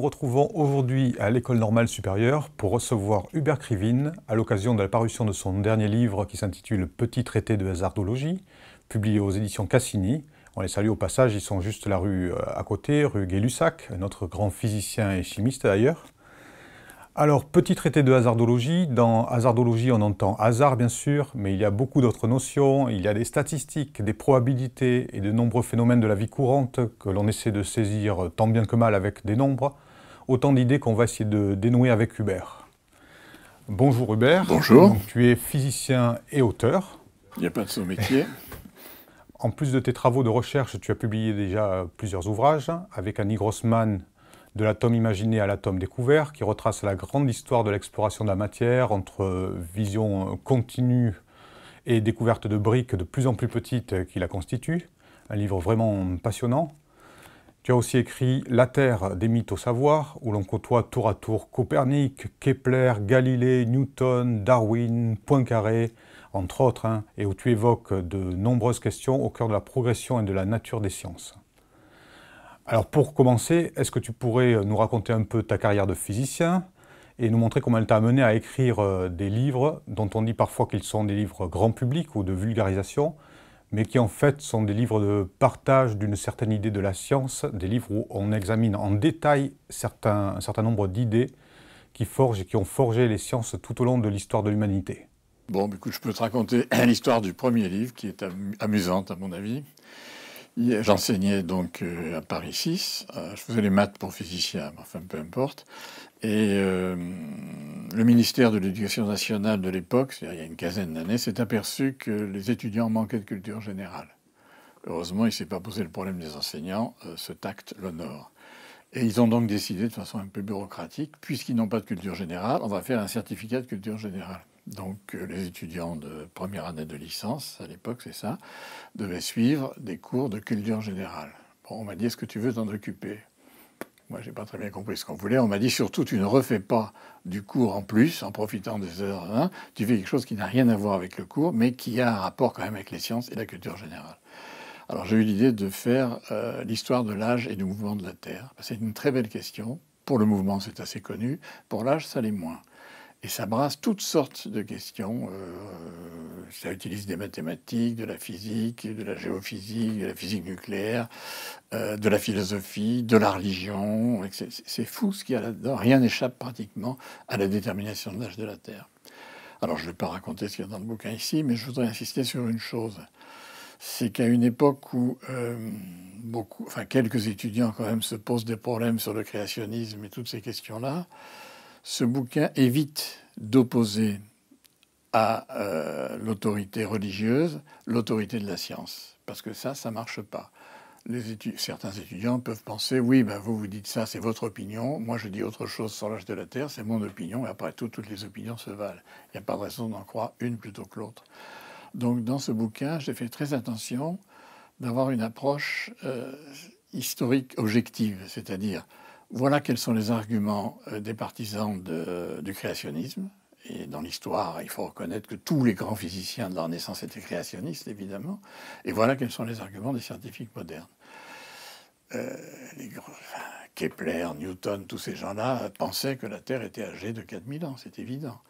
nous retrouvons aujourd'hui à l'École normale supérieure pour recevoir Hubert Krivine à l'occasion de la parution de son dernier livre qui s'intitule Petit traité de hasardologie, publié aux éditions Cassini. On les salue au passage, ils sont juste la rue euh, à côté, rue Gay-Lussac, notre grand physicien et chimiste d'ailleurs. Alors, petit traité de hasardologie. Dans hasardologie, on entend hasard, bien sûr, mais il y a beaucoup d'autres notions. Il y a des statistiques, des probabilités et de nombreux phénomènes de la vie courante que l'on essaie de saisir tant bien que mal avec des nombres autant d'idées qu'on va essayer de dénouer avec Hubert. Bonjour Hubert. Bonjour. tu es physicien et auteur. Il n'y a pas de son métier. en plus de tes travaux de recherche, tu as publié déjà plusieurs ouvrages avec Annie Grossman de l'atome imaginé à l'atome découvert, qui retrace la grande histoire de l'exploration de la matière entre vision continue et découverte de briques de plus en plus petites qui la constituent. Un livre vraiment passionnant. Tu as aussi écrit La Terre des mythes au savoir, où l'on côtoie tour à tour Copernic, Kepler, Galilée, Newton, Darwin, Poincaré, entre autres, hein, et où tu évoques de nombreuses questions au cœur de la progression et de la nature des sciences. Alors pour commencer, est-ce que tu pourrais nous raconter un peu ta carrière de physicien et nous montrer comment elle t'a amené à écrire euh, des livres dont on dit parfois qu'ils sont des livres grand public ou de vulgarisation, mais qui en fait sont des livres de partage d'une certaine idée de la science, des livres où on examine en détail un certain nombre d'idées qui forgent et qui ont forgé les sciences tout au long de l'histoire de l'humanité. Bon, du bah, coup, je peux te raconter l'histoire du premier livre qui est amusante à mon avis. J'enseignais donc euh, à Paris 6. Euh, je faisais les maths pour physiciens, enfin peu importe. Et euh, le ministère de l'Éducation nationale de l'époque, c'est-à-dire il y a une quinzaine d'années, s'est aperçu que les étudiants manquaient de culture générale. Heureusement, il ne s'est pas posé le problème des enseignants, ce tact l'honore. Et ils ont donc décidé de façon un peu bureaucratique, puisqu'ils n'ont pas de culture générale, on va faire un certificat de culture générale. Donc euh, les étudiants de première année de licence, à l'époque c'est ça, devaient suivre des cours de culture générale. on m'a dit, est-ce que tu veux t'en occuper Moi, n'ai pas très bien compris ce qu'on voulait. On m'a dit, surtout, tu ne refais pas du cours en plus, en profitant des heures. Hein, tu fais quelque chose qui n'a rien à voir avec le cours, mais qui a un rapport quand même avec les sciences et la culture générale. Alors j'ai eu l'idée de faire euh, l'histoire de l'âge et du mouvement de la Terre. C'est une très belle question. Pour le mouvement, c'est assez connu. Pour l'âge, ça l'est moins. Et ça brasse toutes sortes de questions. Euh, ça utilise des mathématiques, de la physique, de la géophysique, de la physique nucléaire, euh, de la philosophie, de la religion. C'est fou ce qu'il y a là-dedans. Rien n'échappe pratiquement à la détermination de l'âge de la Terre. Alors je ne vais pas raconter ce qu'il y a dans le bouquin ici, mais je voudrais insister sur une chose. C'est qu'à une époque où euh, beaucoup, enfin, quelques étudiants quand même se posent des problèmes sur le créationnisme et toutes ces questions-là, ce bouquin évite d'opposer à euh, l'autorité religieuse l'autorité de la science. Parce que ça, ça ne marche pas. certains étudiants peuvent penser, oui, ben vous vous dites ça, c'est votre opinion, moi je dis autre chose sur l'âge de la Terre, c'est mon opinion, et après tout, toutes les opinions se valent. Il n'y a pas de raison d'en croire une plutôt que l'autre. Donc dans ce bouquin, j'ai fait très attention d'avoir une approche euh, historique objective, c'est-à-dire voilà quels sont les arguments euh, des partisans du créationnisme. Et dans l'histoire, il faut reconnaître que tous les grands physiciens de leur naissance étaient créationnistes, évidemment. Et voilà quels sont les arguments des scientifiques modernes. Euh, Kepler, Newton, tous ces gens-là pensaient que la Terre était âgée de 4000 ans, c'est évident.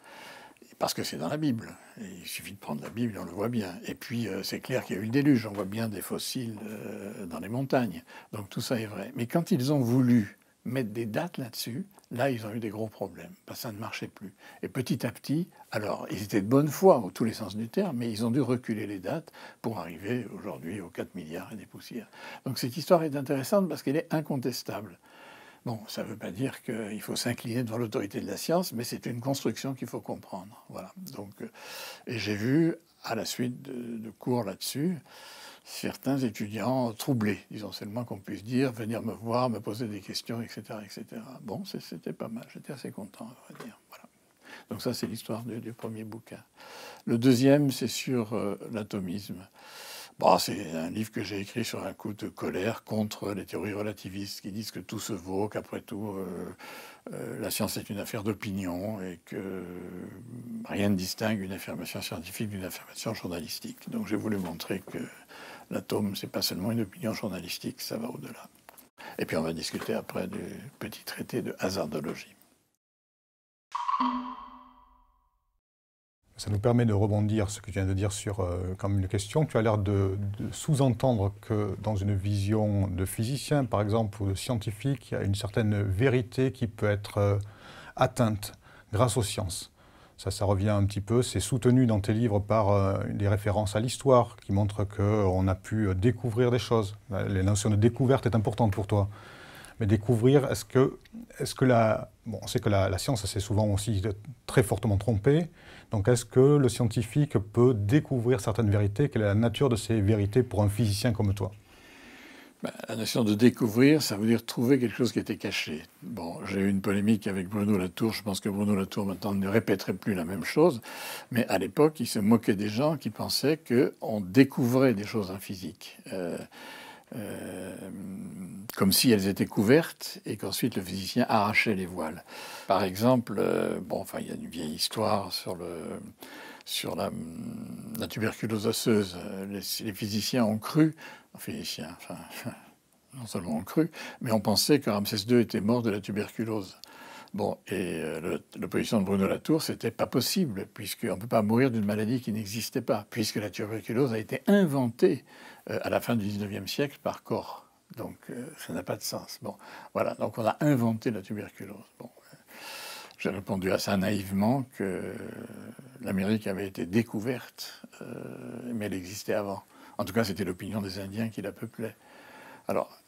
Parce que c'est dans la Bible. il suffit de prendre la Bible, on le voit bien. Et puis, euh, c'est clair qu'il y a eu le déluge. On voit bien des fossiles dans les montagnes. Donc tout ça est vrai. Mais quand ils ont voulu mettre des dates là-dessus, là, ils ont eu des gros problèmes, parce que ça ne marchait plus. Et petit à petit, alors, ils étaient de bonne foi, au tous les sens du terme, mais ils ont dû reculer les dates pour arriver aujourd'hui aux 4 milliards et des poussières. Donc cette histoire est intéressante parce qu'elle est incontestable. Bon, ça ne veut pas dire qu'il faut s'incliner devant l'autorité de la science, mais c'est une construction qu'il faut comprendre. Voilà. Donc, euh, et j'ai vu, à la suite de, de cours là-dessus, certains étudiants troublés, disons, seulement qu'on puisse dire, venir me voir, me poser des questions, etc. etc. Bon, c'était pas mal, j'étais assez content, à dire. Voilà. Donc ça, c'est l'histoire du, premier bouquin. Le deuxième, c'est sur euh, l'atomisme. Bon, bah, c'est un livre que j'ai écrit sur un coup de colère contre les théories relativistes qui disent que tout se vaut, qu'après tout, euh, euh, la science est une affaire d'opinion et que rien ne distingue une affirmation scientifique d'une affirmation journalistique. Donc j'ai voulu montrer que l'atome, c'est pas seulement une opinion journalistique, ça va au-delà. Et puis on va discuter après du petit traité de hasardologie. Ça nous permet de rebondir ce que tu viens de dire sur euh, une question. Tu as l'air de, sous-entendre que dans une vision de physicien, par exemple, ou de scientifique, il y a une certaine vérité qui peut être euh, atteinte grâce aux sciences. Ça, ça revient un petit peu. C'est soutenu dans tes livres par euh, des références à l'histoire qui montrent qu'on euh, a pu euh, découvrir des choses. La notion de découverte est importante pour toi. Mais découvrir, est-ce que, est que la. Bon, on sait que la, la science s'est souvent aussi très fortement trompée. Donc, est-ce que le scientifique peut découvrir certaines vérités Quelle est la nature de ces vérités pour un physicien comme toi bah, la notion de découvrir, ça veut dire trouver quelque chose qui était caché. Bon, j'ai eu une polémique avec Bruno Latour. Je pense que Bruno Latour maintenant ne répéterait plus la même chose. Mais à l'époque, il se moquait des gens qui pensaient qu'on découvrait des choses en physique, euh, euh, comme si elles étaient couvertes et qu'ensuite le physicien arrachait les voiles. Par exemple, euh, bon, enfin, il y a une vieille histoire sur le sur la, tuberculose osseuse. Euh, les, physiciens ont cru, physiciens, enfin, non seulement ont cru, mais on pensait que Ramsès II était mort de la tuberculose. Bon, et euh, l'opposition de Bruno Latour, c'était pas possible, puisqu'on ne peut pas mourir d'une maladie qui n'existait pas, puisque la tuberculose a été inventée euh, à la fin du 19e siècle par corps. Donc ça n'a pas de sens. Bon, voilà, donc on a inventé la tuberculose. Bon, j'ai répondu à ça naïvement que l'Amérique avait été découverte, euh, mais elle existait avant. En tout cas, c'était l'opinion des Indiens qui la peuplaient. Alors,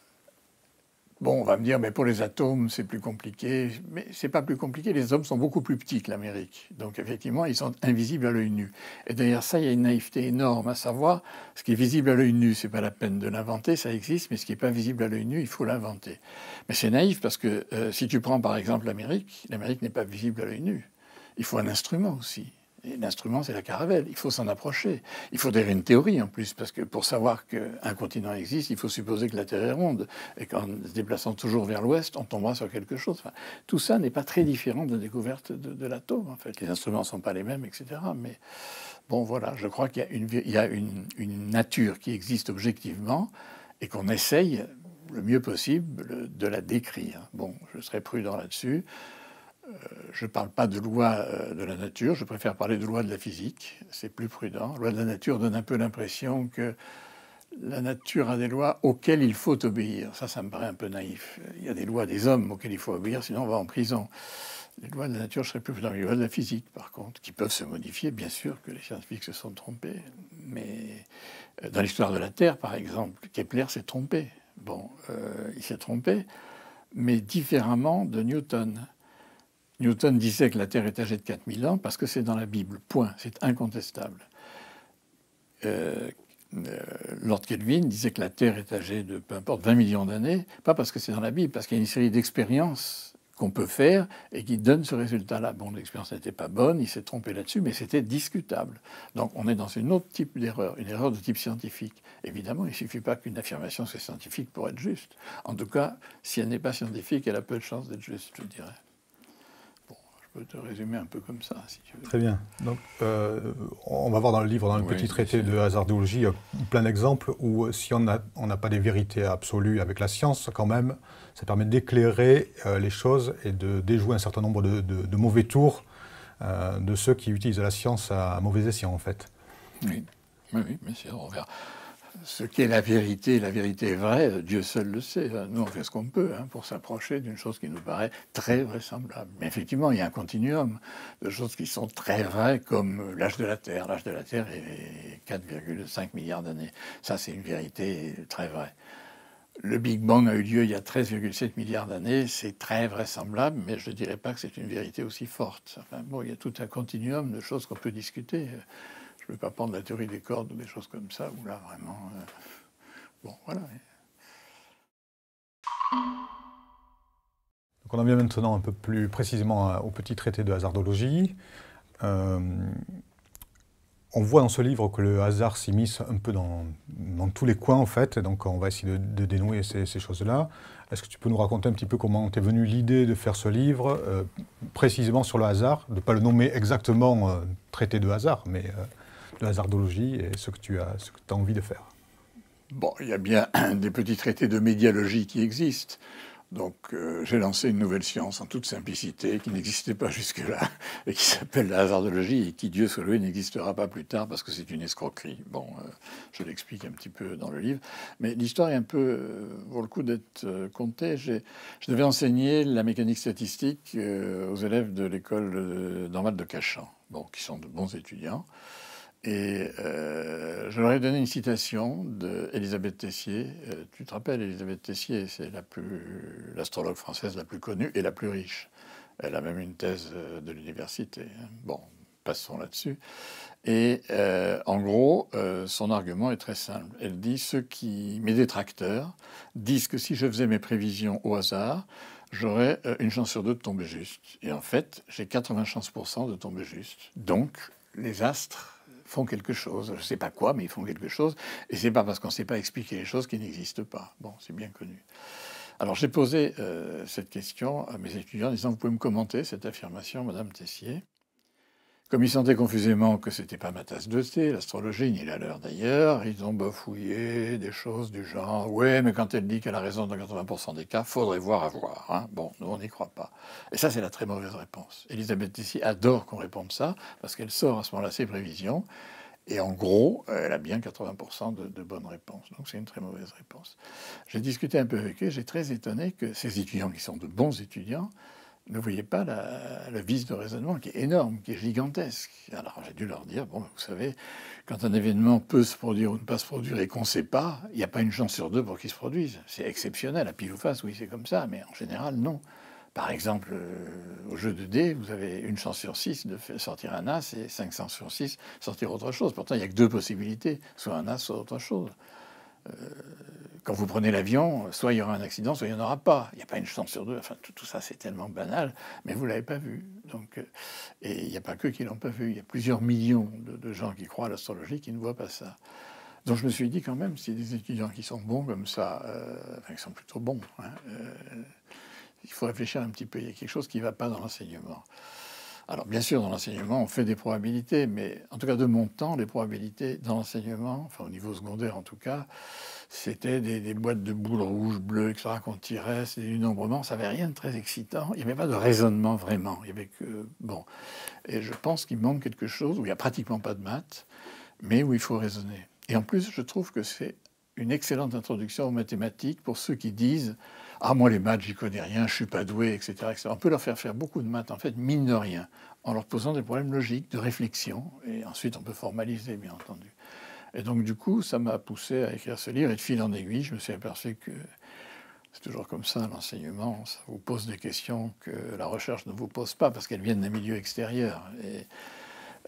Bon, on va me dire, mais pour les atomes, c'est plus compliqué. Mais c'est pas plus compliqué. Les hommes sont beaucoup plus petits que l'Amérique. Donc, effectivement, ils sont invisibles à l'œil nu. Et derrière ça, il y a une naïveté énorme, à savoir, ce qui est visible à l'œil nu, c'est pas la peine de l'inventer, ça existe, mais ce qui n'est pas visible à l'œil nu, il faut l'inventer. Mais c'est naïf parce que euh, si tu prends par exemple l'Amérique, l'Amérique n'est pas visible à l'œil nu. Il faut un instrument aussi. L'instrument, c'est la caravelle. Il faut s'en approcher. Il faut d'ailleurs une théorie en plus, parce que pour savoir qu'un continent existe, il faut supposer que la Terre est ronde. Et qu'en se déplaçant toujours vers l'ouest, on tombera sur quelque chose. tout ça n'est pas très différent de la découverte de, de l'atome. En fait, les instruments ne sont pas les mêmes, etc. Mais bon, voilà, je crois qu'il y a, une, une nature qui existe objectivement et qu'on essaye le mieux possible de la décrire. Bon, je serai prudent là-dessus. Euh, je ne parle pas de loi euh, de la nature, je préfère parler de loi de la physique, c'est plus prudent. La loi de la nature donne un peu l'impression que la nature a des lois auxquelles il faut obéir. Ça, ça me paraît un peu naïf. Il y a des lois des hommes auxquelles il faut obéir, sinon on va en prison. Les lois de la nature, seraient plus que Les lois de la physique, par contre, qui peuvent se modifier, bien sûr que les scientifiques se sont trompés. Mais euh, dans l'histoire de la Terre, par exemple, Kepler s'est trompé. Bon, il s'est trompé, mais différemment de Newton. Newton disait que la Terre est âgée de 4000 ans parce que c'est dans la Bible. Point. C'est incontestable. Euh, euh, Lord Kelvin disait que la Terre est âgée de peu importe 20 millions d'années, pas parce que c'est dans la Bible, parce qu'il y a une série d'expériences qu'on peut faire et qui donnent ce résultat-là. Bon, l'expérience n'était pas bonne, il s'est trompé là-dessus, mais c'était discutable. Donc on est dans un autre type d'erreur, une erreur de type scientifique. Évidemment, il ne suffit pas qu'une affirmation soit scientifique pour être juste. En tout cas, si elle n'est pas scientifique, elle a peu de chances d'être juste, je dirais peux te résumer un peu comme ça, si tu veux. Très bien. Donc, euh, on va voir dans le livre, dans le petit traité de hasardologie, euh, plein d'exemples où, euh, si on n'a pas des vérités absolues avec la science, quand même, ça permet d'éclairer les choses et de déjouer un certain nombre de, mauvais tours de ceux qui utilisent la science à, mauvais escient, en fait. Oui, oui, mais c'est ce qu'est la vérité, la vérité est vraie, Dieu seul le sait. Hein. Nous, on fait ce qu'on peut hein, pour s'approcher d'une chose qui nous paraît très vraisemblable. Mais effectivement, il y a un continuum de choses qui sont très vraies, comme l'âge de la Terre. L'âge de la Terre est 4,5 milliards d'années. Ça, c'est une vérité très vraie. Le Big Bang a eu lieu il y a 13,7 milliards d'années, c'est très vraisemblable, mais je ne dirais pas que c'est une vérité aussi forte. bon, il y a tout un continuum de choses qu'on peut discuter. Je ne veux pas prendre la théorie des cordes ou des choses comme ça, ou là, vraiment... Euh, bon, voilà. on en vient maintenant un peu plus précisément au petit traité de hasardologie. Euh, on voit dans ce livre que le hasard s'immisce un peu dans, tous les coins, en fait, donc on va essayer de, dénouer ces, choses-là. Est-ce que tu peux nous raconter un petit peu comment t'es venue l'idée de faire ce livre, euh, précisément sur le hasard, de ne pas le nommer exactement traité de hasard, mais hasardologie et ce que tu as, ce que as envie de faire Bon, il y a bien des petits traités de médiologie qui existent. Donc euh, j'ai lancé une nouvelle science en toute simplicité qui n'existait pas jusque-là et qui s'appelle la hasardologie et qui, Dieu soit loué, n'existera pas plus tard parce que c'est une escroquerie. Bon, euh, je l'explique un petit peu dans le livre. Mais l'histoire est un peu, pour euh, vaut le coup d'être contée. Je devais enseigner la mécanique statistique aux élèves de l'école normale de Cachan, bon, qui sont de bons étudiants. Et euh, je leur ai donné une citation d'Elisabeth Tessier. Euh, tu te rappelles, Elisabeth Tessier, c'est la l'astrologue française la plus connue et la plus riche. Elle a même une thèse euh, de l'université. Bon, passons là-dessus. Et en gros, son argument est très simple. Elle dit ceux qui, mes détracteurs, disent que si je faisais mes prévisions au hasard, j'aurais une chance sur deux de tomber juste. Et en fait, j'ai 80 chances de tomber juste. Donc, les astres font quelque chose. Je ne sais pas quoi, mais ils font quelque chose. Et c'est pas parce qu'on ne sait pas expliquer les choses qui n'existent pas. Bon, c'est bien connu. Alors j'ai posé euh, cette question à mes étudiants en disant, vous pouvez me commenter cette affirmation, Madame Tessier comme ils sentaient confusément que c'était pas ma tasse de thé, l'astrologie ni la leur d'ailleurs, ils ont bafouillé des choses du genre Ouais, mais quand elle dit qu'elle a raison dans 80% des cas, faudrait voir à voir. Hein. Bon, nous, on n'y croit pas. Et ça, c'est la très mauvaise réponse. Elisabeth ici adore qu'on réponde ça, parce qu'elle sort à ce moment-là ses prévisions. Et en gros, elle a bien 80% de, bonnes réponses. Donc c'est une très mauvaise réponse. J'ai discuté un peu avec eux, j'ai très étonné que ces étudiants, qui sont de bons étudiants, ne voyez pas la, vis de raisonnement qui est énorme, qui est gigantesque. Alors j'ai dû leur dire, bon, vous savez, quand un événement peut se produire ou ne pas se produire et qu'on ne sait pas, il n'y a pas une chance sur deux pour qu'il se produise. C'est exceptionnel, à pile ou face, oui, c'est comme ça, mais en général, non. Par exemple, euh, au jeu de dés, vous avez une chance sur six de sortir un as et 500 sur six sortir autre chose. Pourtant, il n'y a que deux possibilités, soit un as, soit autre chose. Euh, quand vous prenez l'avion, soit il y aura un accident, soit il n'y en aura pas. Il n'y a pas une chance sur deux. Enfin, tout, ça, c'est tellement banal, mais vous ne l'avez pas vu. Donc, euh, et il n'y a pas que qui l'ont pas vu. Il y a plusieurs millions de, gens qui croient à l'astrologie qui ne voient pas ça. Donc je me suis dit quand même, si des étudiants qui sont bons comme ça, euh, enfin, qui sont plutôt bons, hein, il faut réfléchir un petit peu. Il y a quelque chose qui ne va pas dans l'enseignement. Alors bien sûr, dans l'enseignement, on fait des probabilités, mais en tout cas de mon temps, les probabilités dans l'enseignement, enfin au niveau secondaire en tout cas, c'était des, boîtes de boules rouges, bleues, etc. qu'on tirait, c'était du nombrement, ça n'avait rien de très excitant, il n'y avait pas de raisonnement vraiment. Il y avait que, bon. Et je pense qu'il manque quelque chose où il n'y a pratiquement pas de maths, mais où il faut raisonner. Et en plus, je trouve que c'est une excellente introduction aux mathématiques pour ceux qui disent ah, moi, les maths, j'y connais rien, je suis pas doué, etc., etc., On peut leur faire faire beaucoup de maths, en fait, mine de rien, en leur posant des problèmes logiques, de réflexion, et ensuite on peut formaliser, bien entendu. Et donc, du coup, ça m'a poussé à écrire ce livre, et de fil en aiguille, je me suis aperçu que c'est toujours comme ça, l'enseignement, ça vous pose des questions que la recherche ne vous pose pas, parce qu'elles viennent d'un milieu extérieur. Et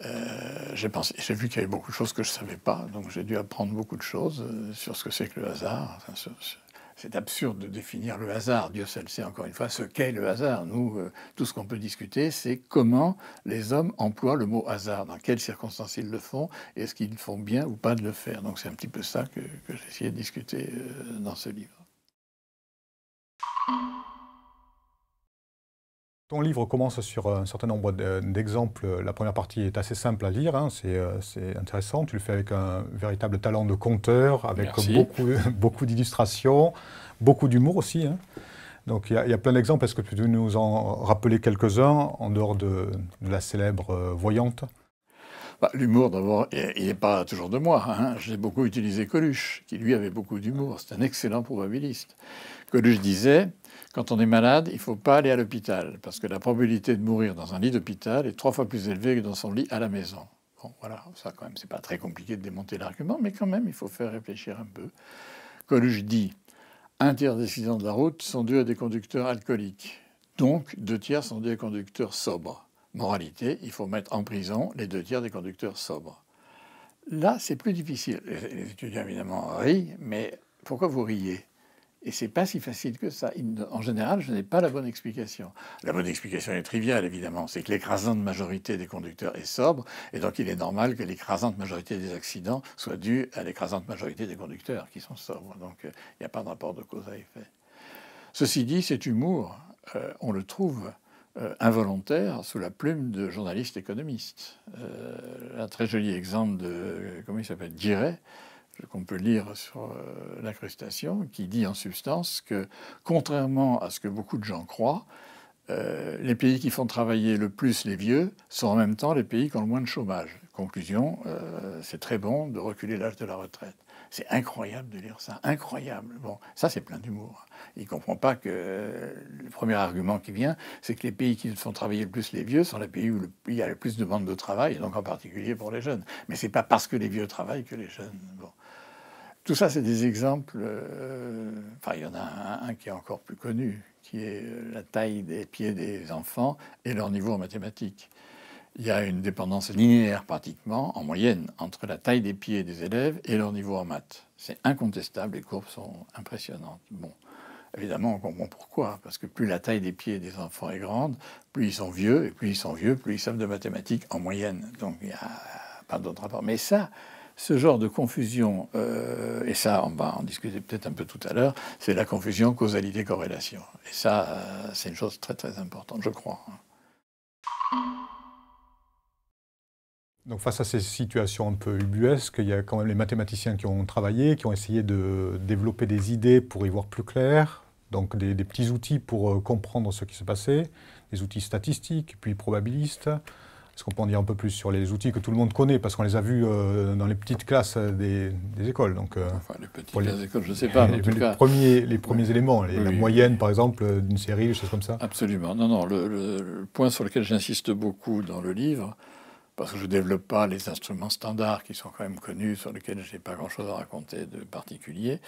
euh, j'ai j'ai vu qu'il y avait beaucoup de choses que je ne savais pas, donc j'ai dû apprendre beaucoup de choses euh, sur ce que c'est que le hasard, c'est absurde de définir le hasard. Dieu seul sait encore une fois ce qu'est le hasard. Nous, euh, tout ce qu'on peut discuter, c'est comment les hommes emploient le mot hasard, dans quelles circonstances ils le font, et est-ce qu'ils font bien ou pas de le faire. Donc c'est un petit peu ça que, j'ai j'essayais de discuter euh, dans ce livre. Ton livre commence sur un certain nombre d'exemples. La première partie est assez simple à lire, hein. euh, c'est intéressant. Tu le fais avec un véritable talent de conteur, avec beaucoup, beaucoup d'illustrations, beaucoup d'humour aussi. Hein. Donc il y, a plein d'exemples. Est-ce que tu peux nous en rappeler quelques-uns en dehors de, la célèbre euh, voyante bah, L'humour, d'abord, il n'est pas toujours de moi. Hein. J'ai beaucoup utilisé Coluche, qui lui avait beaucoup d'humour. C'est un excellent probabiliste. Coluche disait quand on est malade, il ne faut pas aller à l'hôpital, parce que la probabilité de mourir dans un lit d'hôpital est trois fois plus élevée que dans son lit à la maison. Bon, voilà, ça quand même, c'est pas très compliqué de démonter l'argument, mais quand même, il faut faire réfléchir un peu. Coluche dit un tiers des accidents de la route sont dus à des conducteurs alcooliques, donc deux tiers sont dus à des conducteurs sobres. Moralité, il faut mettre en prison les deux tiers des conducteurs sobres. Là, c'est plus difficile. Les étudiants, évidemment, rient, mais pourquoi vous riez et c'est pas si facile que ça. En général, je n'ai pas la bonne explication. La bonne explication est triviale, évidemment. C'est que l'écrasante majorité des conducteurs est sobre, et donc il est normal que l'écrasante majorité des accidents soit due à l'écrasante majorité des conducteurs qui sont sobres. Donc euh, il n'y a pas de rapport de cause à effet. Ceci dit, cet humour, euh, on le trouve euh, involontaire sous la plume de journalistes économistes. un très joli exemple de, comment il s'appelle, Giray, qu'on peut lire sur euh, l'incrustation, qui dit en substance que, contrairement à ce que beaucoup de gens croient, euh, les pays qui font travailler le plus les vieux sont en même temps les pays qui ont le moins de chômage. Conclusion, euh, c'est très bon de reculer l'âge de la retraite. C'est incroyable de lire ça, incroyable. Bon, ça c'est plein d'humour. Il ne comprend pas que le premier argument qui vient, c'est que les pays qui font travailler le plus les vieux sont les pays où il y a le plus de demandes de travail, et donc en particulier pour les jeunes. Mais ce n'est pas parce que les vieux travaillent que les jeunes. Bon. Tout ça, c'est des exemples. Euh, enfin, il y en a un, qui est encore plus connu, qui est la taille des pieds des enfants et leur niveau en mathématiques. Il y a une dépendance linéaire pratiquement, en moyenne, entre la taille des pieds des élèves et leur niveau en maths. C'est incontestable, les courbes sont impressionnantes. Bon, évidemment, on comprend pourquoi, parce que plus la taille des pieds des enfants est grande, plus ils sont vieux, et plus ils sont vieux, plus ils savent de mathématiques en moyenne. Donc il n'y a pas d'autre rapport. Mais ça, ce genre de confusion, euh, et ça on va en discuter peut-être un peu tout à l'heure, c'est la confusion causalité-corrélation. Et ça, euh, c'est une chose très très importante, je crois. Hein. Donc face à ces situations un peu ubuesques, il y a quand même les mathématiciens qui ont travaillé, qui ont essayé de développer des idées pour y voir plus clair, donc des, petits outils pour euh, comprendre ce qui se passait, des outils statistiques, puis probabilistes. Est-ce qu'on peut en dire un peu plus sur les outils que tout le monde connaît Parce qu'on les a vus euh, dans les petites classes euh, des, écoles. Donc, euh, enfin, les petites écoles, je ne sais pas. Mais les, premiers, éléments, la moyenne, par exemple, d'une série, des choses comme ça Absolument. Non, non. Le, le point sur lequel j'insiste beaucoup dans le livre, parce que je ne développe pas les instruments standards qui sont quand même connus, sur lesquels je n'ai pas grand-chose à raconter de particulier,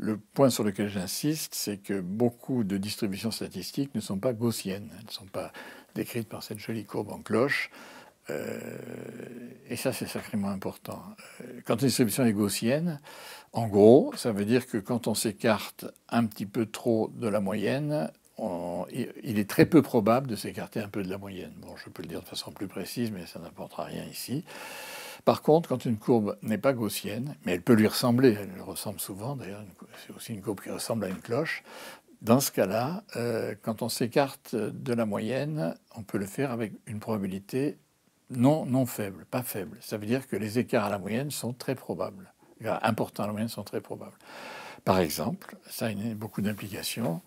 le point sur lequel j'insiste, c'est que beaucoup de distributions statistiques ne sont pas gaussiennes. Elles ne sont pas décrites par cette jolie courbe en cloche euh, et ça c'est sacrément important, euh, quand une distribution est gaussienne, en gros, ça veut dire que quand on s'écarte un petit peu trop de la moyenne, on, il est très peu probable de s'écarter un peu de la moyenne. Bon, je peux le dire de façon plus précise, mais ça n'apportera rien ici. Par contre, quand une courbe n'est pas gaussienne, mais elle peut lui ressembler, elle le ressemble souvent, d'ailleurs, c'est aussi une courbe qui ressemble à une cloche, dans ce cas-là, euh, quand on s'écarte de la moyenne, on peut le faire avec une probabilité non, non faible, pas faible. Ça veut dire que les écarts à la moyenne sont très probables. Les importants à la moyenne sont très probables. Par exemple, ça a beaucoup d'implications.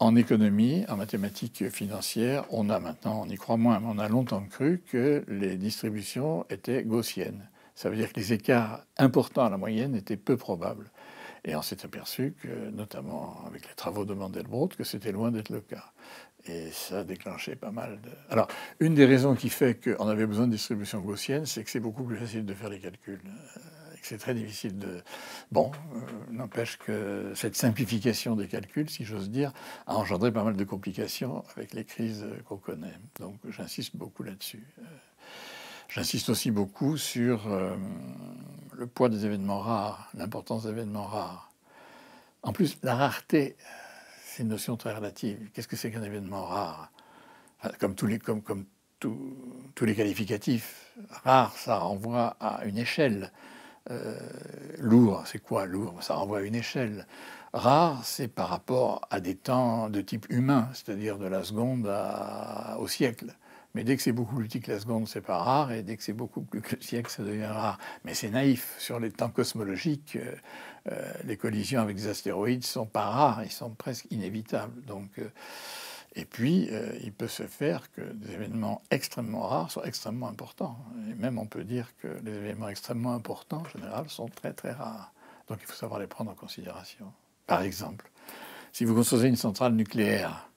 En économie, en mathématiques financières, on a maintenant, on y croit moins, mais on a longtemps cru que les distributions étaient gaussiennes. Ça veut dire que les écarts importants à la moyenne étaient peu probables. Et on s'est aperçu que, notamment avec les travaux de Mandelbrot, que c'était loin d'être le cas. Et ça a déclenché pas mal de... Alors, une des raisons qui fait qu'on avait besoin de distribution gaussienne, c'est que c'est beaucoup plus facile de faire les calculs. Euh, c'est très difficile de... Bon, euh, n'empêche que cette simplification des calculs, si j'ose dire, a engendré pas mal de complications avec les crises qu'on connaît. Donc, j'insiste beaucoup là-dessus. Euh, j'insiste aussi beaucoup sur le poids des événements rares, l'importance des événements rares. En plus, la rareté c'est une notion très relative. Qu'est-ce que c'est qu'un événement rare ah, Comme tous les, comme, comme tous les qualificatifs, rare, ça renvoie à une échelle. Euh, lourd, c'est quoi lourd Ça renvoie à une échelle. Rare, c'est par rapport à des temps de type humain, c'est-à-dire de la seconde au siècle. Mais dès que c'est beaucoup plus petit que la seconde, c'est pas rare, et dès que c'est beaucoup plus que le siècle, ça devient rare. Mais c'est naïf. Sur les temps cosmologiques, euh, euh, les collisions avec des astéroïdes sont pas rares, ils sont presque inévitables. Donc, euh, et puis, euh, il peut se faire que des événements extrêmement rares soient extrêmement importants. Et même, on peut dire que les événements extrêmement importants, en général, sont très très rares. Donc, il faut savoir les prendre en considération. Par exemple, si vous construisez une centrale nucléaire,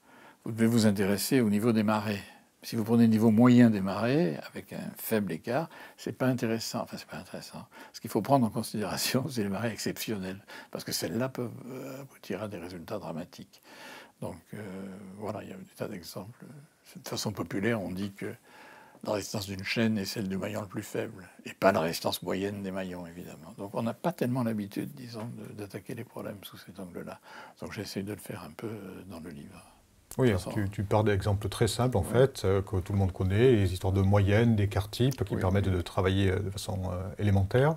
vous devez vous intéresser au niveau des marées. Si vous prenez le niveau moyen des marées, avec un faible écart, c'est pas intéressant. Enfin, c'est pas intéressant. Ce qu'il faut prendre en considération, c'est les marées exceptionnelles, parce que celles-là peuvent euh, aboutir à des résultats dramatiques. Donc euh, voilà, il y a des tas d'exemples. De façon populaire, on dit que la résistance d'une chaîne est celle du maillon le plus faible, et pas la résistance moyenne des maillons, évidemment. Donc on n'a pas tellement l'habitude, disons, d'attaquer les problèmes sous cet angle-là. Donc j'essaie de le faire un peu euh, dans le livre. Oui, tu, tu, pars d'exemples très simples, en fait, euh, que tout le monde connaît, les histoires de moyenne, d'écart-type, types, qui permettent de travailler euh, de façon euh, élémentaire.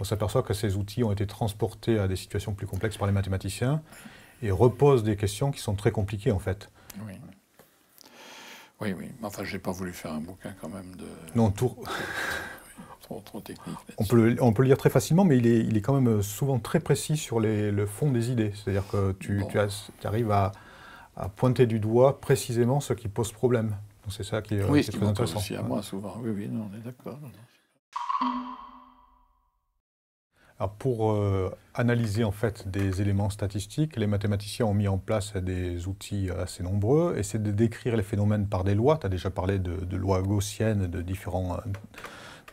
on s'aperçoit que ces outils ont été transportés à des situations plus complexes par les mathématiciens et reposent des questions qui sont très compliquées, en fait. Oui. Oui, oui. Enfin, je n'ai pas voulu faire un bouquin quand même de... Non, tout... Trop, trop technique. On peut, on peut, le lire très facilement, mais il est, il est quand même souvent très précis sur le fond des idées. C'est-à-dire que tu, tu arrives à, à pointer du doigt précisément ce qui pose problème. c'est ça qui, euh, oui, est, ce qui très intéressant. aussi à moi souvent. Oui, oui, on est d'accord. Alors pour euh, analyser en fait des éléments statistiques, les mathématiciens ont mis en place des outils euh, assez nombreux et c'est de décrire les phénomènes par des lois. Tu as déjà parlé de, lois gaussiennes, de différentes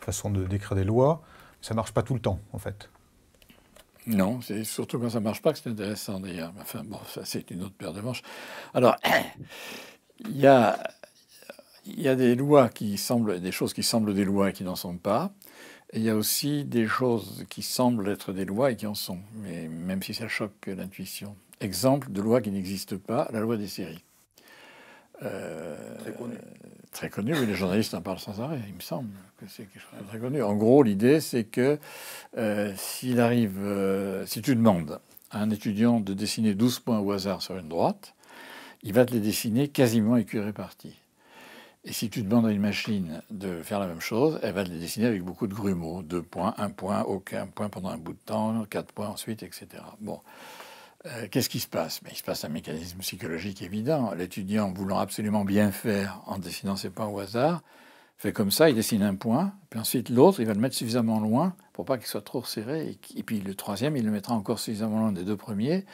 façons de décrire des lois. Ça ne marche pas tout le temps en fait. Non, c'est surtout quand ça marche pas que c'est intéressant d'ailleurs. Enfin bon, ça c'est une autre paire de manches. Alors, il y a, des lois qui semblent, des choses qui semblent des lois et qui n'en sont pas. Et il y a aussi des choses qui semblent être des lois et qui en sont, mais même si ça choque l'intuition. Exemple de loi qui n'existe pas, la loi des séries. Euh, très connu. Très connu, oui, les journalistes en parlent sans arrêt, il me semble que c'est quelque chose de très connu. En gros, l'idée, c'est que euh, euh, si tu demandes à un étudiant de dessiner 12 points au hasard sur une droite, il va te les dessiner quasiment écuré partis. Et si tu demandes à une machine de faire la même chose, elle va te les dessiner avec beaucoup de grumeaux. Deux points, un point, aucun point pendant un bout de temps, quatre points ensuite, etc. Bon. Euh, qu'est-ce qui se passe Mais ben, Il se passe un mécanisme psychologique évident. L'étudiant, voulant absolument bien faire en dessinant ses points au hasard, fait comme ça, il dessine un point, puis ensuite l'autre, il va le mettre suffisamment loin pour pas qu'il soit trop serré, et, et puis le troisième, il le mettra encore suffisamment loin des deux premiers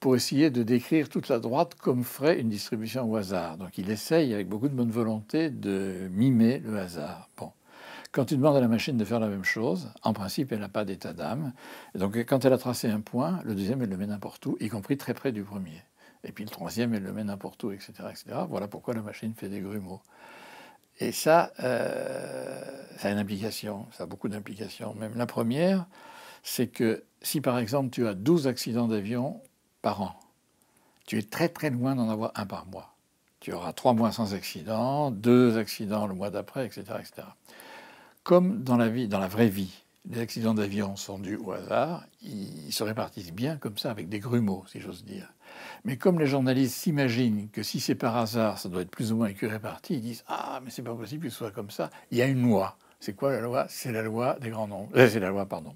pour essayer de décrire toute la droite comme ferait une distribution au hasard. Donc il essaye avec beaucoup de bonne volonté de mimer le hasard. Bon. Quand tu demandes à la machine de faire la même chose, en principe, elle n'a pas d'état d'âme. Donc quand elle a tracé un point, le deuxième, elle le met n'importe où, y compris très près du premier. Et puis le troisième, elle le met n'importe où, etc., etc. Voilà pourquoi la machine fait des grumeaux. Et ça, euh, ça a une implication, ça a beaucoup d'implications. Même la première, c'est que si par exemple tu as 12 accidents d'avion par an, tu es très très loin d'en avoir un par mois. Tu auras trois mois sans accident, deux accidents le mois d'après, etc., etc comme dans la, vie, dans la vraie vie. Les accidents d'avion sont dus au hasard, ils se répartissent bien comme ça, avec des grumeaux, si j'ose dire. Mais comme les journalistes s'imaginent que si c'est par hasard, ça doit être plus ou moins écuré réparti, ils disent Ah, mais c'est pas possible que ce soit comme ça, il y a une loi. C'est quoi la loi C'est la loi des grands nombres. Euh, c'est la loi, pardon,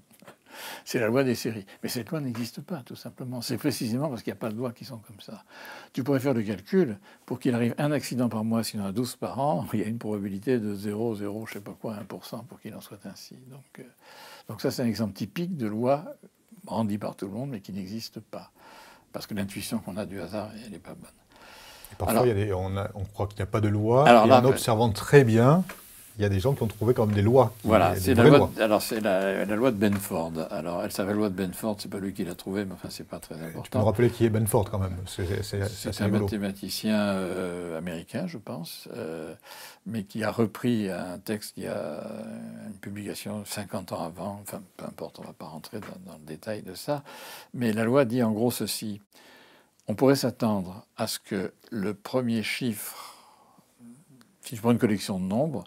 c'est la loi des séries. Mais cette loi n'existe pas, tout simplement. C'est précisément parce qu'il n'y a pas de lois qui sont comme ça. Tu pourrais faire le calcul, pour qu'il arrive un accident par mois, s'il y en a 12 par an, il y a une probabilité de 0, 0, je ne sais pas quoi, 1% pour qu'il en soit ainsi. Euh, donc, ça, c'est un exemple typique de loi rendue par tout le monde, mais qui n'existe pas. Parce que l'intuition qu'on a du hasard, elle n'est pas bonne. parfois, on, croit qu'il n'y a pas de loi, en observant très bien, il y a des gens qui ont trouvé quand même des lois. Voilà, c'est la, loi, de, alors c'est la, la, loi de Benford. Alors, elle s'appelle loi de Benford, c'est pas lui qui l'a trouvée, mais enfin, c'est pas très important. Tu peux me rappeler qui est Benford quand même C'est un mathématicien euh, américain, je pense, euh, mais qui a repris un texte qui a une publication 50 ans avant, enfin, peu importe, on va pas rentrer dans, dans le détail de ça, mais la loi dit en gros ceci. On pourrait s'attendre à ce que le premier chiffre, si je prends une collection de nombres,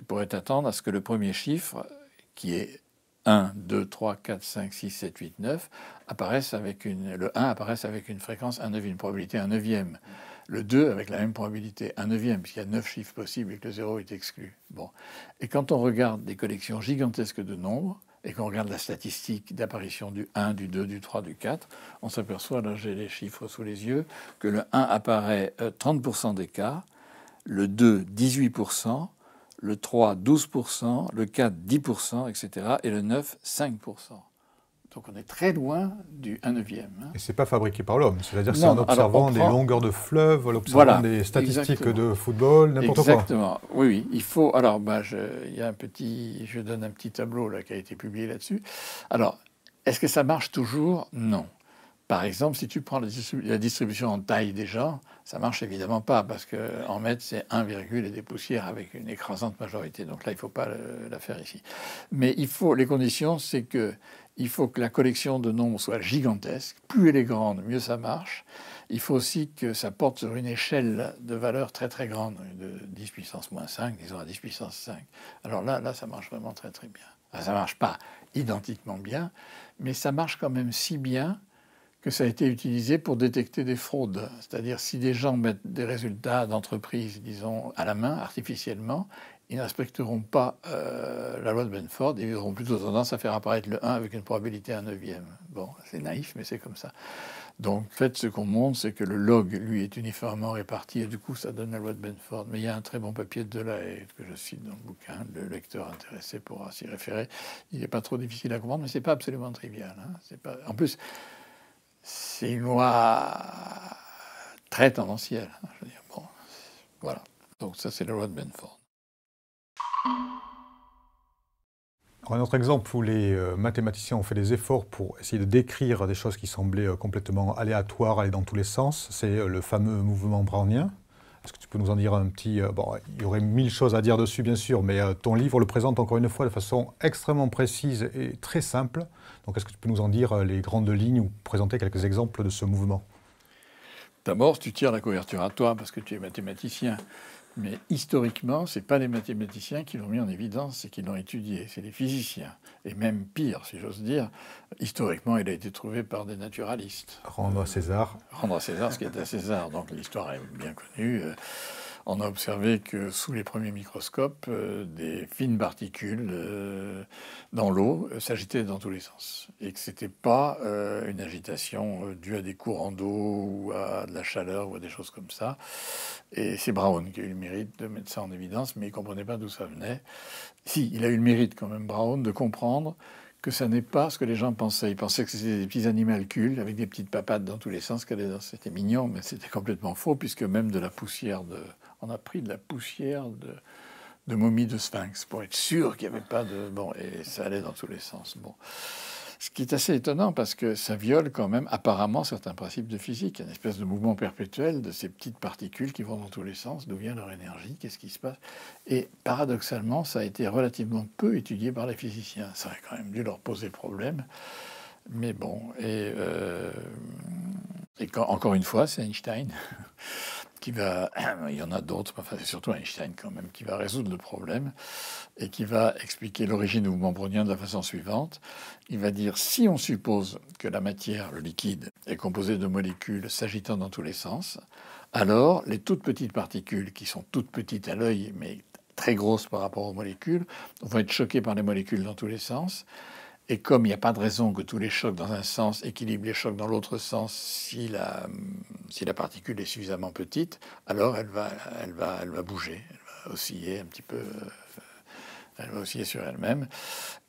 tu pourrais t'attendre à ce que le premier chiffre, qui est 1, 2, 3, 4, 5, 6, 7, 8, 9, apparaissent avec une, le 1 apparaisse avec une fréquence 1 neuvième, une probabilité 1 neuvième. Le 2 avec la même probabilité 1 neuvième, puisqu'il y a 9 chiffres possibles et que le 0 est exclu. Bon. Et quand on regarde des collections gigantesques de nombres, et qu'on regarde la statistique d'apparition du 1, du 2, du 3, du 4, on s'aperçoit, là j'ai les chiffres sous les yeux, que le 1 apparaît 30% euh, des cas, le 2 18%, le 3, 12%, le 4, 10%, etc., et le 9, 5%. Donc on est très loin du 1 neuvième. Hein. Et ce n'est pas fabriqué par l'homme, c'est-à-dire c'est en observant des longueurs de fleuves, en observant des statistiques de football, n'importe quoi. Exactement, oui, oui. Il faut, alors bah, je, je donne un petit tableau là, qui a été publié là-dessus. Alors, est-ce que ça marche toujours Non. Par exemple, si tu prends la distribution en taille des gens, ça marche évidemment pas parce que en mètres c'est 1, et des poussières avec une écrasante majorité. Donc là, il ne faut pas la faire ici. Mais il faut les conditions, c'est que il faut que la collection de nombres soit gigantesque. Plus elle est grande, mieux ça marche. Il faut aussi que ça porte sur une échelle de valeur très très grande, de 10 puissance moins 5, disons à 10 puissance 5. Alors là, là, ça marche vraiment très très bien. Ça ça marche pas identiquement bien, mais ça marche quand même si bien que ça a été utilisé pour détecter des fraudes. C'est-à-dire si des gens mettent des résultats d'entreprise, disons, à la main, artificiellement, ils n'inspecteront pas euh, la loi de Benford ils auront plutôt tendance à faire apparaître le 1 avec une probabilité à 1 neuvième. Bon, c'est naïf, mais c'est comme ça. Donc, en fait, ce qu'on montre, c'est que le log, lui, est uniformément réparti et du coup, ça donne la loi de Benford. Mais il y a un très bon papier de Delahaye que je cite dans le bouquin. Le lecteur intéressé pourra s'y référer. Il n'est pas trop difficile à comprendre, mais c'est pas absolument trivial. Hein. Pas... En plus, c'est une loi très tendancielle. Hein, bon, voilà. Donc ça, c'est la loi de Benford. Un autre exemple où les euh, mathématiciens ont fait des efforts pour essayer de décrire des choses qui semblaient euh, complètement aléatoires, aller dans tous les sens, c'est euh, le fameux mouvement brownien. Est-ce que tu peux nous en dire un petit... Bon, il y aurait mille choses à dire dessus, bien sûr, mais ton livre le présente encore une fois de façon extrêmement précise et très simple. Donc est-ce que tu peux nous en dire euh, les grandes lignes ou présenter quelques exemples de ce mouvement D'abord, tu tires la couverture à toi parce que tu es mathématicien. Mais historiquement, ce n'est pas les mathématiciens qui l'ont mis en évidence, et qui l'ont étudié, c'est les physiciens. Et même pire, si j'ose dire, historiquement, il a été trouvé par des naturalistes. Rendre à César. Rendre à César ce qui est à César. Donc l'histoire est bien connue. Euh, on a observé que sous les premiers microscopes, euh, des fines particules euh, dans l'eau euh, s'agitaient dans tous les sens. Et que ce n'était pas une agitation due à des courants d'eau ou à de la chaleur ou à des choses comme ça. Et c'est Brown qui a eu le mérite de mettre ça en évidence, mais il ne comprenait pas d'où ça venait. Si, il a eu le mérite quand même, Brown, de comprendre que ça n'est pas ce que les gens pensaient. Ils pensaient que c'était des petits animalcules avec des petites papates dans tous les sens. C'était mignon, mais c'était complètement faux, puisque même de la poussière de. On a pris de la poussière de, de de sphinx pour être sûr qu'il n'y avait pas de. Bon, et ça allait dans tous les sens. Bon. Ce qui est assez étonnant parce que ça viole quand même apparemment certains principes de physique. Il une espèce de mouvement perpétuel de ces petites particules qui vont dans tous les sens. D'où vient leur énergie Qu'est-ce qui se passe Et paradoxalement, ça a été relativement peu étudié par les physiciens. Ça aurait quand même dû leur poser problème. Mais bon, et, euh, et encore une fois, c'est Einstein va, il y en a d'autres, c'est surtout Einstein quand même, qui va résoudre le problème et qui va expliquer l'origine du mouvement brownien de la façon suivante. Il va dire si on suppose que la matière, le liquide, est composée de molécules s'agitant dans tous les sens, alors les toutes petites particules, qui sont toutes petites à l'œil, mais très grosses par rapport aux molécules, vont être choquées par les molécules dans tous les sens. Et comme il n'y a pas de raison que tous les chocs dans un sens équilibrent les chocs dans l'autre sens si la, particule est suffisamment petite, alors elle va, bouger, elle va osciller un petit peu, euh, elle va osciller sur elle-même.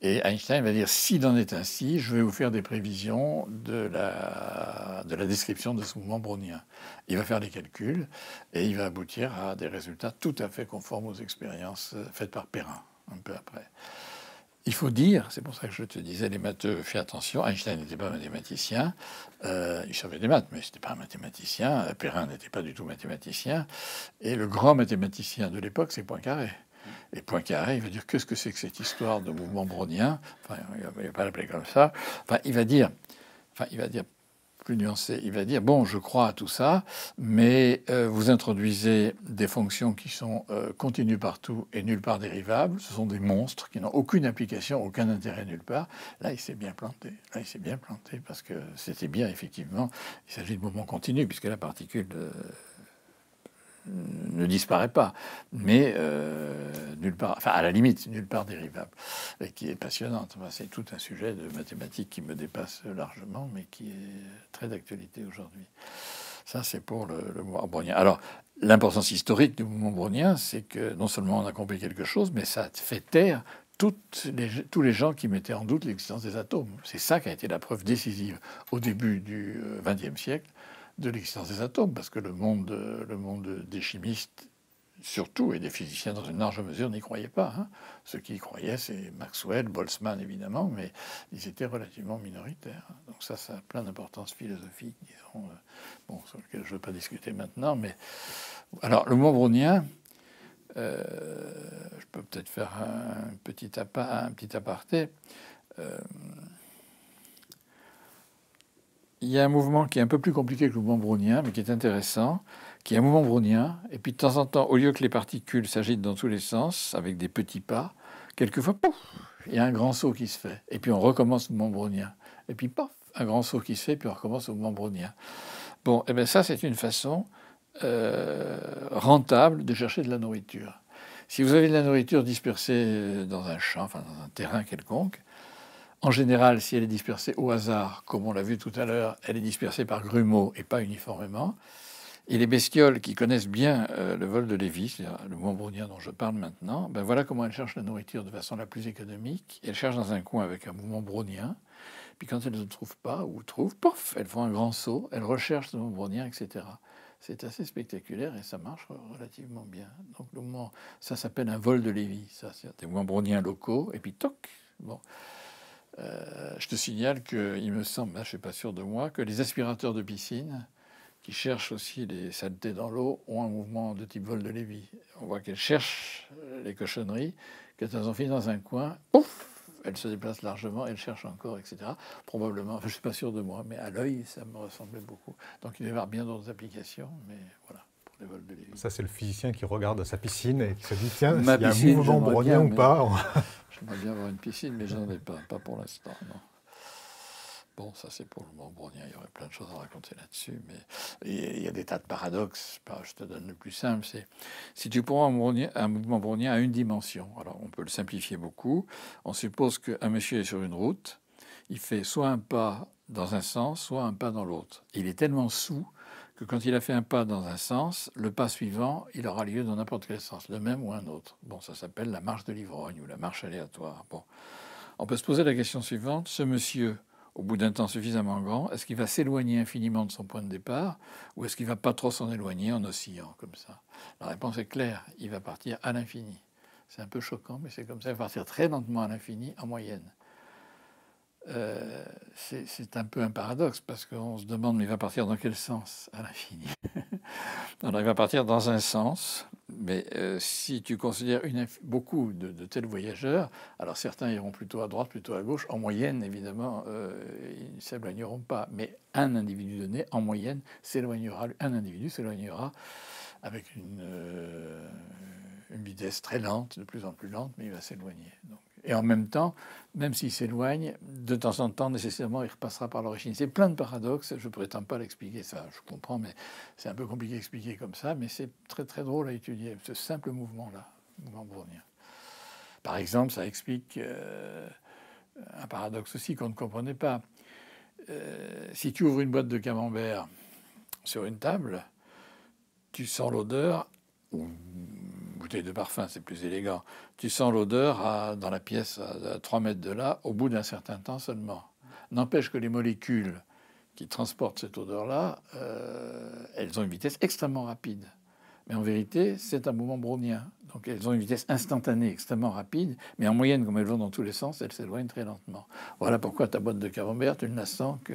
Et Einstein va dire, s'il en est ainsi, je vais vous faire des prévisions de la, de la description de ce mouvement brownien. Il va faire des calculs et il va aboutir à des résultats tout à fait conformes aux expériences faites par Perrin, un peu après. Il faut dire, c'est pour ça que je te disais, les matheux, fais attention, Einstein n'était pas mathématicien, euh, il savait des maths, mais c'était pas un mathématicien, Perrin n'était pas du tout mathématicien, et le grand mathématicien de l'époque, c'est Poincaré. Et Poincaré, il va dire qu'est-ce que c'est que cette histoire de mouvement brownien Enfin, il va pas l'appeler comme ça. Enfin, il va dire, enfin, il va dire plus nuancé, il va dire bon, je crois à tout ça, mais euh, vous introduisez des fonctions qui sont euh, continues partout et nulle part dérivables. Ce sont des monstres qui n'ont aucune application, aucun intérêt nulle part. Là, il s'est bien planté. Là, il s'est bien planté parce que c'était bien effectivement. Il s'agit de mouvement continu puisque la particule. Euh, euh, ne disparaît pas, mais euh, nulle part, enfin à la limite, nulle part dérivable, et qui est passionnante. c'est tout un sujet de mathématiques qui me dépasse largement, mais qui est très d'actualité aujourd'hui. Ça, c'est pour le, le mouvement Alors, l'importance historique du mouvement brownien, c'est que non seulement on a compris quelque chose, mais ça fait taire tous les gens qui mettaient en doute l'existence des atomes. C'est ça qui a été la preuve décisive au début du XXe euh, siècle de l'existence des atomes, parce que le monde, le monde des chimistes, surtout, et des physiciens dans une large mesure, n'y croyait pas. Hein. Ceux qui y croyaient, c'est Maxwell, Boltzmann, évidemment, mais ils étaient relativement minoritaires. Donc ça, ça a plein d'importance philosophique, euh, bon, sur lequel je ne veux pas discuter maintenant. Mais Alors, le mot brownien, euh, je peux peut-être faire un petit, un petit aparté. Euh, il y a un mouvement qui est un peu plus compliqué que le mouvement brownien, mais qui est intéressant, qui est un mouvement brownien. Et puis de temps en temps, au lieu que les particules s'agitent dans tous les sens, avec des petits pas, quelquefois, il y a un grand saut qui se fait. Et puis on recommence le mouvement brownien. Et puis, paf, un grand saut qui se fait, puis on recommence au mouvement brownien. Bon, et eh bien ça, c'est une façon euh, rentable de chercher de la nourriture. Si vous avez de la nourriture dispersée euh, dans un champ, enfin dans un terrain quelconque, en général, si elle est dispersée au hasard, comme on l'a vu tout à l'heure, elle est dispersée par grumeaux et pas uniformément. Et les bestioles qui connaissent bien euh, le vol de Lévis, le mouvement brownien dont je parle maintenant, ben voilà comment elles cherchent la nourriture de façon la plus économique. Elles cherchent dans un coin avec un mouvement brownien. Puis quand elles ne trouvent pas ou trouvent, pof, elles font un grand saut, elles recherchent le mouvement brownien, etc. C'est assez spectaculaire et ça marche relativement bien. Donc le mouvement, ça s'appelle un vol de Lévis. Ça, c'est des mouvements browniens locaux. Et puis toc, bon. Euh, je te signale qu'il me semble, hein, je ne suis pas sûr de moi, que les aspirateurs de piscine, qui cherchent aussi les saletés dans l'eau, ont un mouvement de type vol de Lévis. On voit qu'elles cherchent les cochonneries, qu'elles ont fini dans un coin, pouf, elle se déplacent largement, elles cherchent encore, etc. Probablement, je ne suis pas sûr de moi, mais à l'œil, ça me ressemblait beaucoup. Donc il y avoir bien d'autres applications, mais voilà. pour les vols de Lévis. Ça, c'est le physicien qui regarde sa piscine et qui se dit tiens, s'il y a un mouvement brodien ou pas. J'aimerais bien avoir une piscine, mais je n'en ai pas, pas pour l'instant, Bon, ça c'est pour le mouvement Bon, il y aurait plein de choses à raconter là-dessus, mais il y a des tas de paradoxes. Je te donne le plus simple, c'est si tu prends un, mouvement brownien à une dimension, alors on peut le simplifier beaucoup. On suppose qu'un monsieur est sur une route, il fait soit un pas dans un sens, soit un pas dans l'autre. Il est tellement sous que quand il a fait un pas dans un sens, le pas suivant, il aura lieu dans n'importe quel sens, le même ou un autre. Bon, ça s'appelle la marche de l'ivrogne ou la marche aléatoire. Bon. On peut se poser la question suivante, ce monsieur, au bout d'un temps suffisamment grand, est-ce qu'il va s'éloigner infiniment de son point de départ ou est-ce qu'il va pas trop s'en éloigner en oscillant comme ça La réponse est claire, il va partir à l'infini. C'est un peu choquant, mais c'est comme ça, il va partir très lentement à l'infini en moyenne. Euh, c'est un peu un paradoxe parce qu'on se demande mais il va partir dans quel sens à l'infini Alors il va partir dans un sens, mais euh, si tu considères une, beaucoup de, tels voyageurs, alors certains iront plutôt à droite, plutôt à gauche. En moyenne, évidemment, euh, ils ne s'éloigneront pas, mais un individu donné, en moyenne, s'éloignera. Un individu s'éloignera avec une, une vitesse très lente, de plus en plus lente, mais il va s'éloigner. Donc et en même temps, même s'il s'éloigne, de temps en temps, nécessairement, il repassera par l'origine. C'est plein de paradoxes, je ne prétends pas l'expliquer, ça je comprends, mais c'est un peu compliqué à expliquer comme ça, mais c'est très très drôle à étudier, ce simple mouvement-là, mouvement brownien. Par exemple, ça explique euh, un paradoxe aussi qu'on ne comprenait pas. Euh, si tu ouvres une boîte de camembert sur une table, tu sens l'odeur, bouteille de parfum, c'est plus élégant. Tu sens l'odeur dans la pièce à, 3 mètres de là, au bout d'un certain temps seulement. N'empêche que les molécules qui transportent cette odeur-là, euh, elles ont une vitesse extrêmement rapide. Mais en vérité, c'est un mouvement brownien. Donc elles ont une vitesse instantanée extrêmement rapide, mais en moyenne, comme elles vont dans tous les sens, elles s'éloignent très lentement. Voilà pourquoi ta boîte de camembert, tu ne la sens que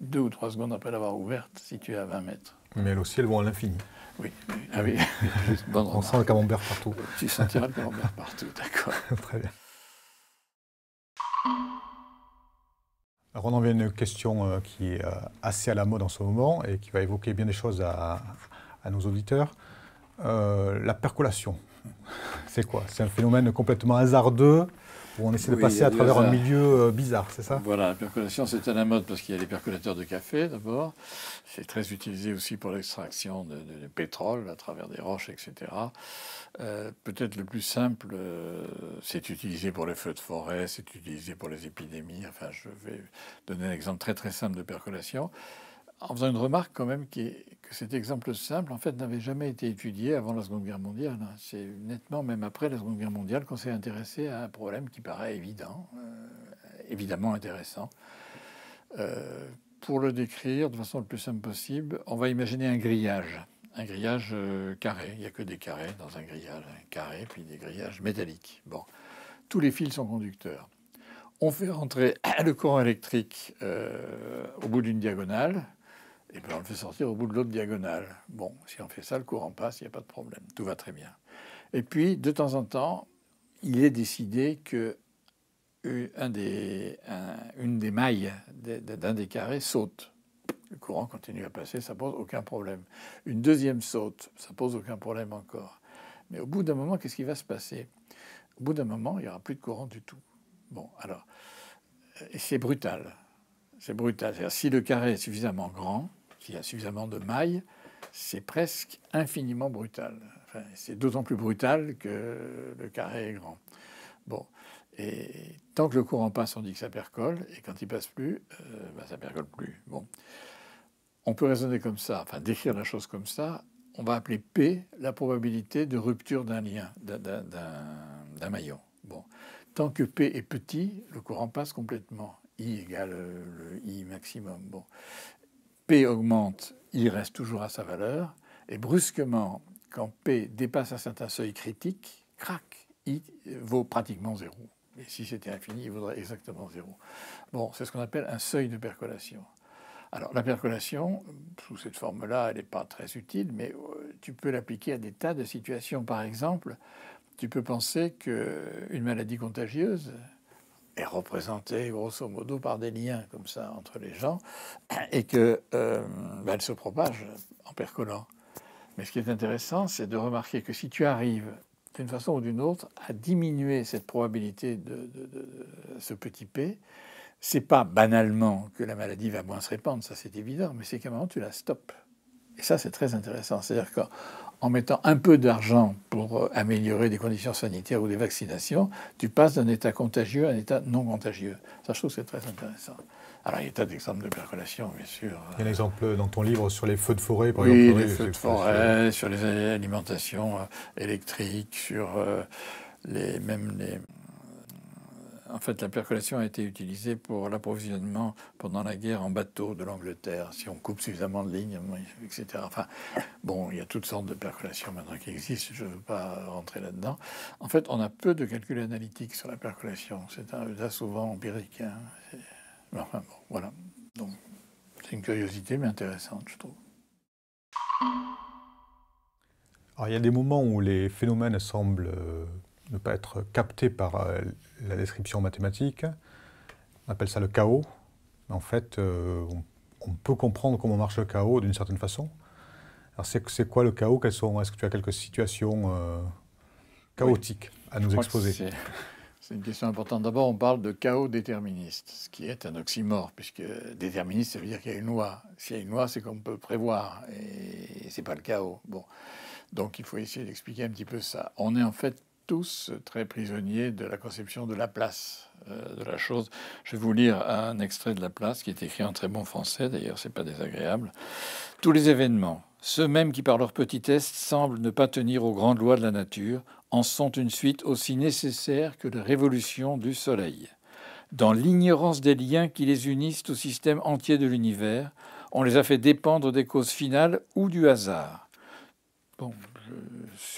deux ou trois secondes après l'avoir ouverte, si tu es à 20 mètres. Mais elles aussi, elles vont à l'infini. Oui, ah on, sent le camembert partout. Tu sentiras le camembert partout, d'accord. Très bien. Alors on en vient à une question euh, qui est euh, assez à la mode en ce moment et qui va évoquer bien des choses à, nos auditeurs. Euh, la percolation, c'est quoi C'est un phénomène complètement hasardeux on essaie de passer à travers un milieu euh, bizarre, c'est ça Voilà, la percolation, c'est à la mode parce qu'il y a les percolateurs de café d'abord. C'est très utilisé aussi pour l'extraction de, pétrole à travers des roches, etc. Euh, peut-être le plus simple, euh, c'est utilisé pour les feux de forêt, c'est utilisé pour les épidémies. Enfin, je vais donner un exemple très très simple de percolation en faisant une remarque quand même que cet exemple simple, en fait, n'avait jamais été étudié avant la Seconde Guerre mondiale. Hein. C'est nettement même après la Seconde Guerre mondiale qu'on s'est intéressé à un problème qui paraît évident, euh, évidemment intéressant. Euh, pour le décrire de façon le plus simple possible, on va imaginer un grillage. Un grillage euh, carré, il n'y a que des carrés dans un grillage, un carré, puis des grillages métalliques. Bon, tous les fils sont conducteurs. On fait rentrer le courant électrique au bout d'une diagonale, et puis on le fait sortir au bout de l'autre diagonale. Bon, si on fait ça, le courant passe, il n'y a pas de problème. Tout va très bien. Et puis, de temps en temps, il est décidé que des, des mailles d'un des carrés saute. Le courant continue à passer, ça pose aucun problème. Une deuxième saute, ça pose aucun problème encore. Mais au bout d'un moment, qu'est-ce qui va se passer Au bout d'un moment, il n'y aura plus de courant du tout. Bon, alors, c'est brutal. C'est brutal. si le carré est suffisamment grand, y a suffisamment de mailles, c'est presque infiniment brutal. c'est d'autant plus brutal que le carré est grand. Bon. Et tant que le courant passe, on dit que ça percole, et quand il passe plus, euh, ben, ça percole plus. Bon. On peut raisonner comme ça, enfin décrire la chose comme ça. On va appeler P la probabilité de rupture d'un lien, d'un maillon. Bon. Tant que P est petit, le courant passe complètement. I égale euh, le I maximum. Bon. P augmente, il reste toujours à sa valeur. Et brusquement, quand P dépasse un certain seuil critique, crac, il vaut pratiquement zéro. Et si c'était infini, il vaudrait exactement zéro. Bon, c'est ce qu'on appelle un seuil de percolation. Alors la percolation, sous cette forme-là, elle n'est pas très utile, mais euh, tu peux l'appliquer à des tas de situations. Par exemple, tu peux penser que une maladie contagieuse, est représentée grosso modo par des liens comme ça entre les gens et qu'elle euh, bah, elle se propage en percolant. Mais ce qui est intéressant, c'est de remarquer que si tu arrives d'une façon ou d'une autre à diminuer cette probabilité de, ce petit p, c'est pas banalement que la maladie va moins se répandre, ça c'est évident, mais c'est qu'à un moment tu la stoppes. Et ça, c'est très intéressant. C'est-à-dire qu'en mettant un peu d'argent pour euh, améliorer des conditions sanitaires ou des vaccinations, tu passes d'un état contagieux à un état non contagieux. Ça, je trouve que c'est très intéressant. Alors, il y a des d'exemples de percolation, bien sûr. Il y a un exemple dans ton livre sur les feux de forêt, par oui, les feux de forêt, sur les alimentations euh, électriques, sur euh, les, même les, en fait, la percolation a été utilisée pour l'approvisionnement pendant la guerre en bateau de l'Angleterre. Si on coupe suffisamment de lignes, etc. Enfin, bon, il y a toutes sortes de percolations maintenant qui existent. Je ne veux pas rentrer là-dedans. En fait, on a peu de calculs analytiques sur la percolation. C'est un résultat souvent empirique. Hein. Enfin, bon, voilà. Donc, c'est une curiosité, mais intéressante, je trouve. Alors, il y a des moments où les phénomènes semblent euh, ne pas être capté par euh, la description mathématique. On appelle ça le chaos. En fait, euh, on, peut comprendre comment marche le chaos d'une certaine façon. Alors c'est quoi le chaos Est-ce que tu as quelques situations euh, chaotiques à nous exposer C'est une question importante. D'abord, on parle de chaos déterministe, ce qui est un oxymore, puisque déterministe, ça veut dire qu'il y a une loi. S'il y a une loi, c'est qu'on peut prévoir, et c'est pas le chaos. Bon, donc il faut essayer d'expliquer un petit peu ça. On est en fait tous très prisonniers de la conception de la place euh, de la chose. Je vais vous lire un extrait de la place qui est écrit en très bon français, d'ailleurs, c'est pas désagréable. Tous les événements, ceux mêmes qui par leur petitesse semblent ne pas tenir aux grandes lois de la nature, en sont une suite aussi nécessaire que la révolution du soleil. Dans l'ignorance des liens qui les unissent au système entier de l'univers, on les a fait dépendre des causes finales ou du hasard. Bon,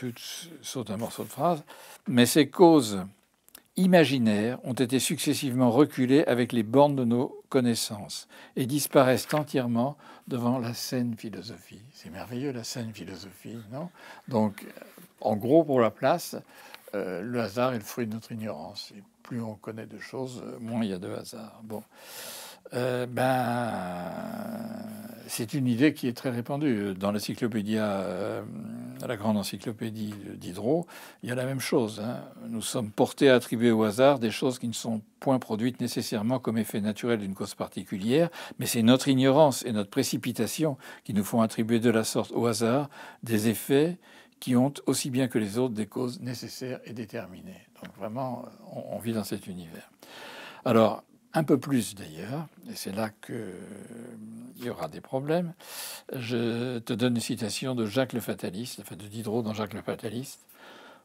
je saute un morceau de phrase, mais ces causes imaginaires ont été successivement reculées avec les bornes de nos connaissances et disparaissent entièrement devant la saine philosophie. C'est merveilleux la saine philosophie, non Donc, en gros, pour la place, euh, le hasard est le fruit de notre ignorance. Et plus on connaît de choses, euh, moins il y a de hasard. Bon. Euh, ben, c'est une idée qui est très répandue. Dans l'encyclopédia euh, la grande encyclopédie d'Hydro, il y a la même chose. Hein. Nous sommes portés à attribuer au hasard des choses qui ne sont point produites nécessairement comme effet naturel d'une cause particulière, mais c'est notre ignorance et notre précipitation qui nous font attribuer de la sorte au hasard des effets qui ont aussi bien que les autres des causes nécessaires et déterminées. Donc vraiment, on, vit dans cet univers. Alors, un peu plus d'ailleurs, et c'est là qu'il euh, y aura des problèmes. Je te donne une citation de Jacques le Fataliste, enfin de Diderot dans Jacques le Fataliste.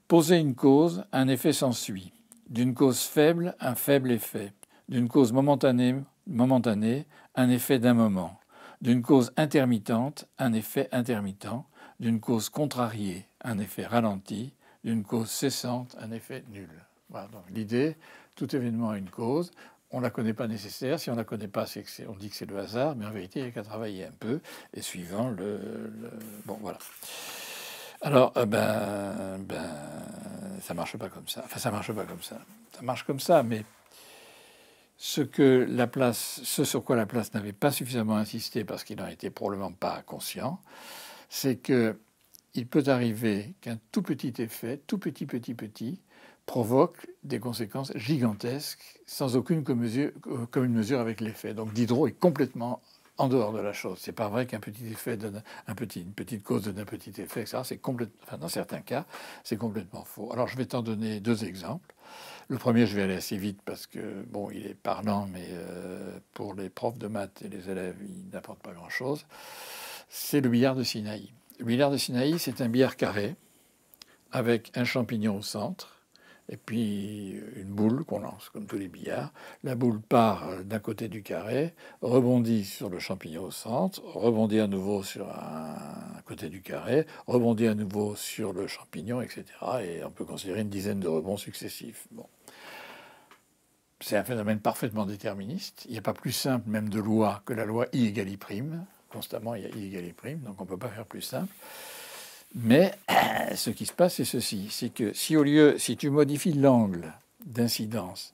Poser une cause, un effet s'ensuit. D'une cause faible, un faible effet. D'une cause momentanée, momentanée un effet d'un moment. D'une cause intermittente, un effet intermittent. D'une cause contrariée, un effet ralenti. D'une cause cessante, un effet nul. Voilà, donc l'idée, tout événement a une cause on ne la connaît pas nécessaire. Si on ne la connaît pas, c'est que on dit que c'est le hasard, mais en vérité, il n'y a qu'à travailler un peu, et suivant le... Bon, voilà. Alors, euh, ben, ben, ça marche pas comme ça. Enfin, ça marche pas comme ça. Ça marche comme ça, mais ce que la place, ce sur quoi la place n'avait pas suffisamment insisté parce qu'il n'en était probablement pas conscient, c'est que il peut arriver qu'un tout petit effet, tout petit, petit, petit, provoque des conséquences gigantesques sans aucune euh, commune mesure avec l'effet. Donc Diderot est complètement en dehors de la chose. C'est pas vrai qu'un petit effet donne un petit, une petite cause donne un petit effet, etc. C'est complètement, enfin, dans certains cas, c'est complètement faux. Alors je vais t'en donner deux exemples. Le premier, je vais aller assez vite parce que bon, il est parlant, mais euh, pour les profs de maths et les élèves, il n'apporte pas grand-chose. C'est le billard de Sinaï. Le billard de Sinaï, c'est un billard carré avec un champignon au centre et puis une boule qu'on lance, comme tous les billards. La boule part d'un côté du carré, rebondit sur le champignon au centre, rebondit à nouveau sur un côté du carré, rebondit à nouveau sur le champignon, etc. Et on peut considérer une dizaine de rebonds successifs. Bon. C'est un phénomène parfaitement déterministe. Il n'y a pas plus simple même de loi que la loi I égale I prime. Constamment, il y a I égale I prime, donc on ne peut pas faire plus simple. Mais ce qui se passe, c'est ceci c'est que si au lieu, si tu modifies l'angle d'incidence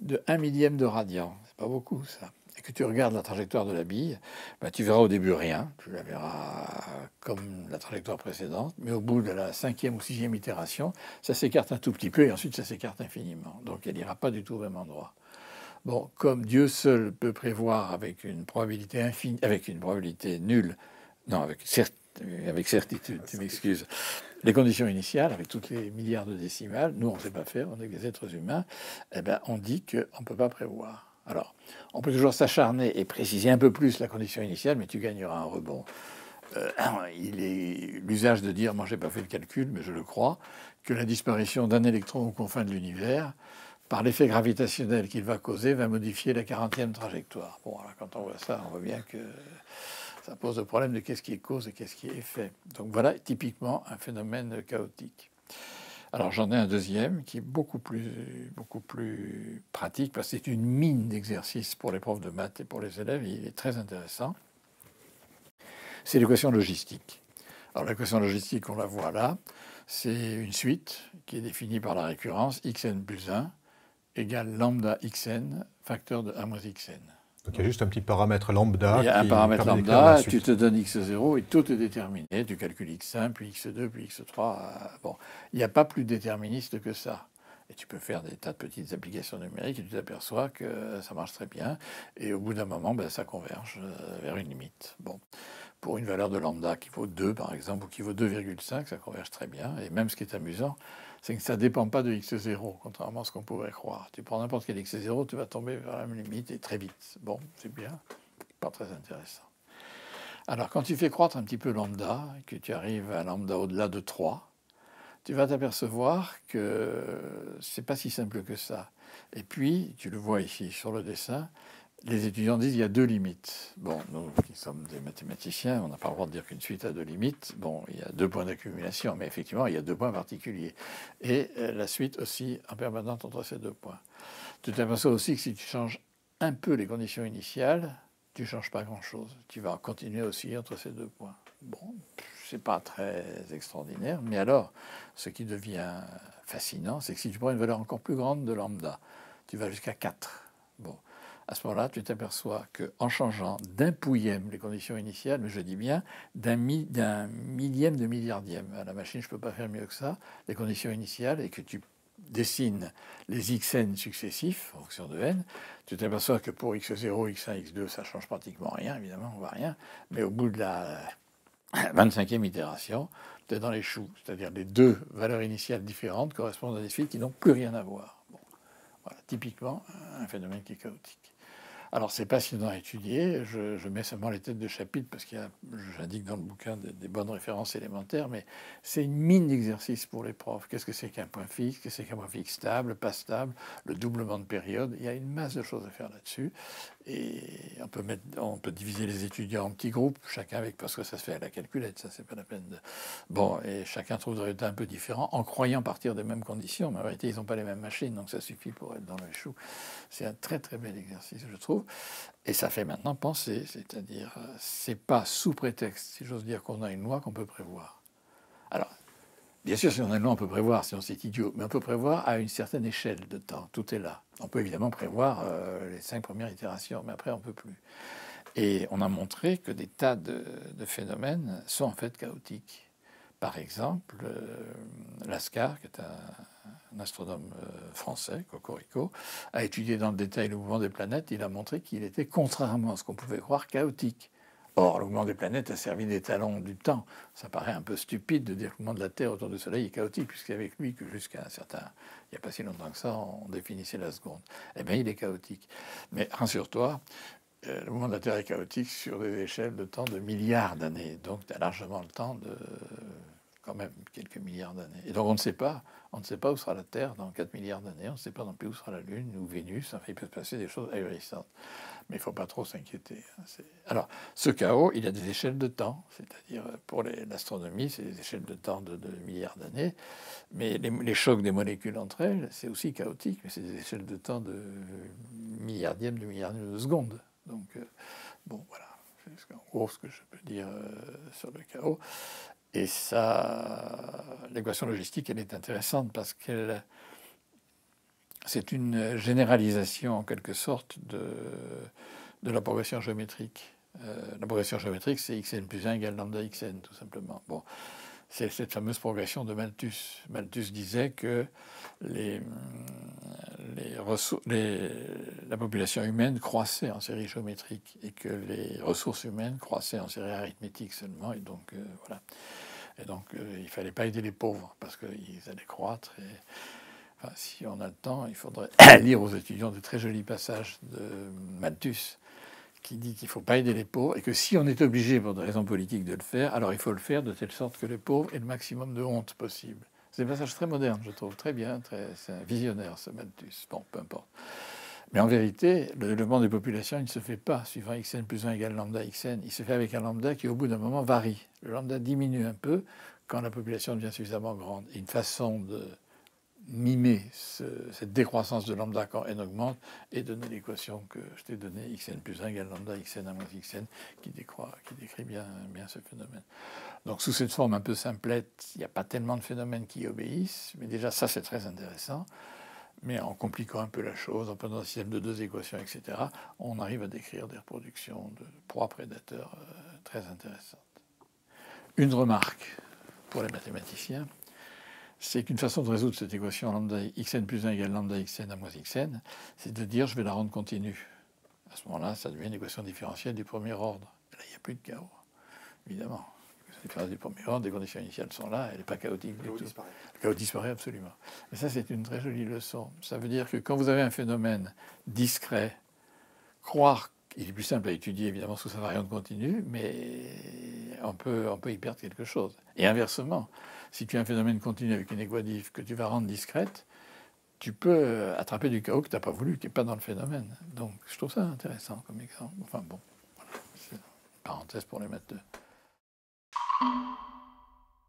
de 1 millième de radian, c'est pas beaucoup ça, et que tu regardes la trajectoire de la bille, bah, tu verras au début rien, tu la verras comme la trajectoire précédente, mais au bout de la cinquième ou sixième itération, ça s'écarte un tout petit peu et ensuite ça s'écarte infiniment. Donc elle n'ira pas du tout au même endroit. Bon, comme Dieu seul peut prévoir avec une probabilité infinie, avec une probabilité nulle, non, avec certains avec certitude, tu m'excuses. Les conditions initiales, avec toutes les milliards de décimales, nous on ne sait pas faire, on est des êtres humains, Et eh ben, on dit qu'on ne peut pas prévoir. Alors, on peut toujours s'acharner et préciser un peu plus la condition initiale, mais tu gagneras un rebond. Euh, il est l'usage de dire, moi j'ai pas fait le calcul, mais je le crois, que la disparition d'un électron aux confins de l'univers, par l'effet gravitationnel qu'il va causer, va modifier la 40e trajectoire. Bon, alors quand on voit ça, on voit bien que pose le problème de qu'est-ce qui est cause et qu'est-ce qui est effet. Donc voilà typiquement un phénomène chaotique. Alors j'en ai un deuxième qui est beaucoup plus, beaucoup plus pratique parce que c'est une mine d'exercices pour les profs de maths et pour les élèves. il est très intéressant. C'est l'équation logistique. Alors l'équation logistique, on la voit là. C'est une suite qui est définie par la récurrence xn plus 1 égale lambda xn facteur de 1 moins xn. Donc il y a juste un petit paramètre lambda. Il y a un paramètre lambda, tu te donnes x0 et tout est déterminé. Tu calcules x1, puis x2, puis x3. Bon, il n'y a pas plus déterministe que ça. Et tu peux faire des tas de petites applications numériques et tu t'aperçois que ça marche très bien. Et au bout d'un moment, ben, ça converge euh, vers une limite. Bon, pour une valeur de lambda qui vaut 2 par exemple, ou qui vaut 2,5, ça converge très bien. Et même ce qui est amusant, c'est que ça ne dépend pas de x0, contrairement à ce qu'on pourrait croire. Tu prends n'importe quel x0, tu vas tomber vers la même limite et très vite. Bon, c'est bien, pas très intéressant. Alors, quand tu fais croître un petit peu lambda, que tu arrives à lambda au-delà de 3, tu vas t'apercevoir que ce n'est pas si simple que ça. Et puis, tu le vois ici sur le dessin, les étudiants disent qu'il y a deux limites. Bon, nous qui sommes des mathématiciens, on n'a pas le droit de dire qu'une suite a deux limites. Bon, il y a deux points d'accumulation, mais effectivement, il y a deux points particuliers. Et euh, la suite aussi en permanente entre ces deux points. Tu t'aperçois aussi que si tu changes un peu les conditions initiales, tu ne changes pas grand-chose. Tu vas continuer aussi entre ces deux points. Bon, ce n'est pas très extraordinaire, mais alors, ce qui devient fascinant, c'est que si tu prends une valeur encore plus grande de lambda, tu vas jusqu'à 4. Bon à ce moment-là, tu t'aperçois qu'en changeant d'un pouillème les conditions initiales, mais je dis bien d'un, millième de milliardième, à la machine, je ne peux pas faire mieux que ça, les conditions initiales, et que tu dessines les xn successifs, en fonction de n, tu t'aperçois que pour x0, x1, x2, ça change pratiquement rien, évidemment, on voit rien, mais au bout de la 25e itération, tu es dans les choux, c'est-à-dire les deux valeurs initiales différentes correspondent à des fils qui n'ont plus rien à voir. Voilà, typiquement un phénomène qui est chaotique. Alors, c'est passionnant à étudier. Je, mets seulement les têtes de chapitre parce qu'il j'indique dans le bouquin des, bonnes références élémentaires, mais c'est une mine d'exercices pour les profs. Qu'est-ce que c'est qu'un point fixe Qu'est-ce qu'un point fixe stable, pas stable, le doublement de période Il y a une masse de choses à faire là-dessus. Et on peut, mettre, on peut diviser les étudiants en petits groupes, chacun avec, parce que ça se fait à la calculette, ça c'est pas la peine de. Bon, et chacun trouve un peu différent, en croyant partir des mêmes conditions, mais en réalité ils n'ont pas les mêmes machines, donc ça suffit pour être dans le chou. C'est un très très bel exercice, je trouve. Et ça fait maintenant penser, c'est-à-dire, euh, c'est pas sous prétexte, si j'ose dire, qu'on a une loi qu'on peut prévoir. Alors, Bien sûr, si on est loin, on peut prévoir, sinon c'est idiot, mais on peut prévoir à une certaine échelle de temps. Tout est là. On peut évidemment prévoir euh, les cinq premières itérations, mais après, on ne peut plus. Et on a montré que des tas de, phénomènes sont en fait chaotiques. Par exemple, euh, Lascar, qui est un, astronome euh, français, Cocorico, a étudié dans le détail le mouvement des planètes. Il a montré qu'il était, contrairement à ce qu'on pouvait croire, chaotique. Or, le des planètes a servi d'étalon du temps. Ça paraît un peu stupide de dire que le mouvement de la Terre autour du Soleil est chaotique, puisqu'avec lui que jusqu'à un certain... Il n'y a pas si longtemps que ça, on définissait la seconde. Eh bien, il est chaotique. Mais rassure-toi, euh, le mouvement de la Terre est chaotique sur des échelles de temps de milliards d'années. Donc, tu as largement le temps de quand même quelques milliards d'années. Et donc on ne sait pas, on ne sait pas où sera la Terre dans 4 milliards d'années, on ne sait pas non plus où sera la Lune ou Vénus, enfin, il peut se passer des choses ahurissantes. Mais il ne faut pas trop s'inquiéter. Hein, Alors, ce chaos, il a des échelles de temps, c'est-à-dire euh, pour l'astronomie, c'est des échelles de temps de, milliards d'années, mais les, chocs des molécules entre elles, c'est aussi chaotique, mais c'est des échelles de temps de milliardième de milliardième de secondes Donc, euh, bon, voilà, c'est en gros ce que je peux dire euh, sur le chaos. Et ça, l'équation logistique, elle est intéressante parce qu'elle c'est une généralisation en quelque sorte de, de la progression géométrique. Euh, la progression géométrique, c'est xn plus 1 égale lambda xn, tout simplement. Bon. C'est cette fameuse progression de Malthus. Malthus disait que les, les, la population humaine croissait en série géométrique et que les ressources humaines croissaient en série arithmétique seulement. Et donc, euh, voilà. Et donc, euh, il fallait pas aider les pauvres parce qu'ils allaient croître. Et, si on a le temps, il faudrait lire aux étudiants de très jolis passages de Malthus qui dit qu'il ne faut pas aider les pauvres et que si on est obligé pour des raisons politiques de le faire, alors il faut le faire de telle sorte que les pauvres aient le maximum de honte possible. C'est un passage très moderne, je trouve, très bien, très, c'est un visionnaire ce Malthus. Bon, peu importe. Mais en vérité, le développement des populations, il ne se fait pas suivant xn plus 1 égale lambda xn. Il se fait avec un lambda qui, au bout d'un moment, varie. Le lambda diminue un peu quand la population devient suffisamment grande. une façon de mimer cette décroissance de lambda quand n augmente et donner l'équation que je t'ai donnée, xn plus 1 égale lambda xn à moins xn, qui, décroît, qui décrit bien, bien ce phénomène. Donc sous cette forme un peu simplette, il n'y a pas tellement de phénomènes qui obéissent, mais déjà ça c'est très intéressant. Mais en compliquant un peu la chose, en prenant un système de deux équations, etc., on arrive à décrire des reproductions de proies prédateurs euh, très intéressantes. Une remarque pour les mathématiciens c'est qu'une façon de résoudre cette équation lambda xn plus 1 égale lambda xn à moins xn, c'est de dire je vais la rendre continue. À ce moment-là, ça devient une équation différentielle du premier ordre. là, il n'y a plus de chaos, évidemment. L'équation du premier ordre, les conditions initiales sont là, elle n'est pas chaotique du tout. Disparaît. Le chaos disparaît absolument. Et ça, c'est une très jolie leçon. Ça veut dire que quand vous avez un phénomène discret, croire qu'il est plus simple à étudier évidemment sous sa variante continue, mais on peut, on peut y perdre quelque chose. Et inversement, si tu as un phénomène continu avec une équadif que tu vas rendre discrète, tu peux euh, attraper du chaos que tu n'as pas voulu, qui n'est pas dans le phénomène. Donc je trouve ça intéressant comme exemple. Enfin bon, c'est une parenthèse pour les maths 2.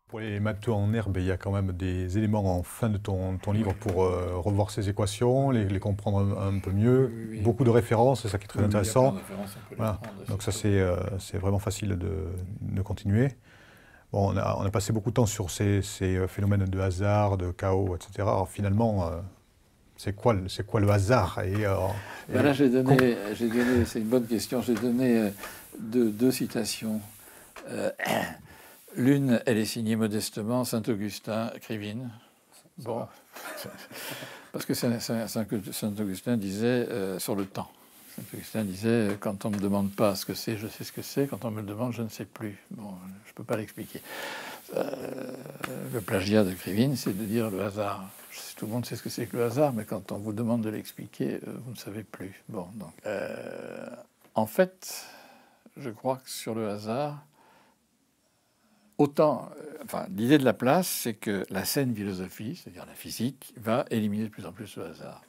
Pour les maths 2 en herbe, il y a quand même des éléments en fin de ton, livre pour euh, revoir ces équations, les, comprendre un, peu mieux. Beaucoup de références, c'est ça qui est très intéressant. Donc ça euh, c'est vraiment facile de, de continuer on, a, passé beaucoup de temps sur ces, euh, phénomènes de hasard, de chaos, etc. Alors finalement, euh, c'est quoi, le hasard et, euh, ben j'ai donné, c'est une bonne question, j'ai donné deux, citations. L'une, elle est signée modestement Saint-Augustin, Crivine. Parce que Saint-Augustin disait sur le temps. Saint-Augustin disait Quand on ne me demande pas ce que c'est, je sais ce que c'est. Quand on me le demande, je ne sais plus. Bon, je ne peux pas l'expliquer. Euh, le plagiat de Krivine, c'est de dire le hasard. tout le monde sait ce que c'est que le hasard, mais quand on vous demande de l'expliquer, euh, vous ne savez plus. Bon, donc. Euh, en fait, je crois que sur le hasard, autant. Enfin, l'idée de la place, c'est que la saine philosophie, c'est-à-dire la physique, va éliminer de plus en plus le hasard.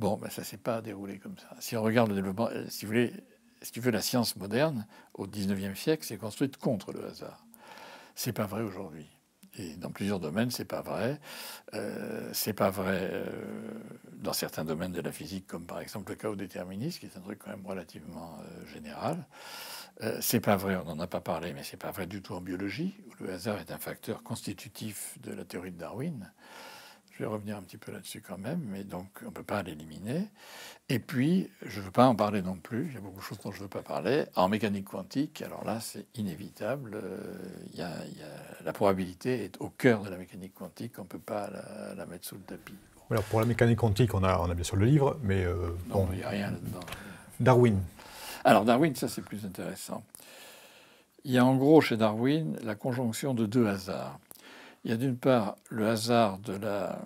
Bon, ben, ça ne s'est pas déroulé comme ça. Si on regarde le développement, euh, si vous voulez, si tu veux, la science moderne au 19e siècle s'est construite contre le hasard. C'est pas vrai aujourd'hui. Et dans plusieurs domaines, c'est pas vrai. Euh, c'est pas vrai euh, dans certains domaines de la physique, comme par exemple le chaos déterministe, qui est un truc quand même relativement euh, général. Euh, c'est pas vrai, on n'en a pas parlé, mais c'est pas vrai du tout en biologie, où le hasard est un facteur constitutif de la théorie de Darwin. Je vais revenir un petit peu là-dessus quand même, mais donc on ne peut pas l'éliminer. Et puis, je ne veux pas en parler non plus, il y a beaucoup de choses dont je ne veux pas parler. En mécanique quantique, alors là, c'est inévitable. Euh, il y la probabilité est au cœur de la mécanique quantique, on ne peut pas la, mettre sous le tapis. Alors pour la mécanique quantique, on a, bien sûr le livre, mais... Euh, bon. il n'y a rien là-dedans. Darwin. Alors Darwin, ça c'est plus intéressant. Il y a en gros chez Darwin la conjonction de deux hasards. Il y a d'une part le hasard de la,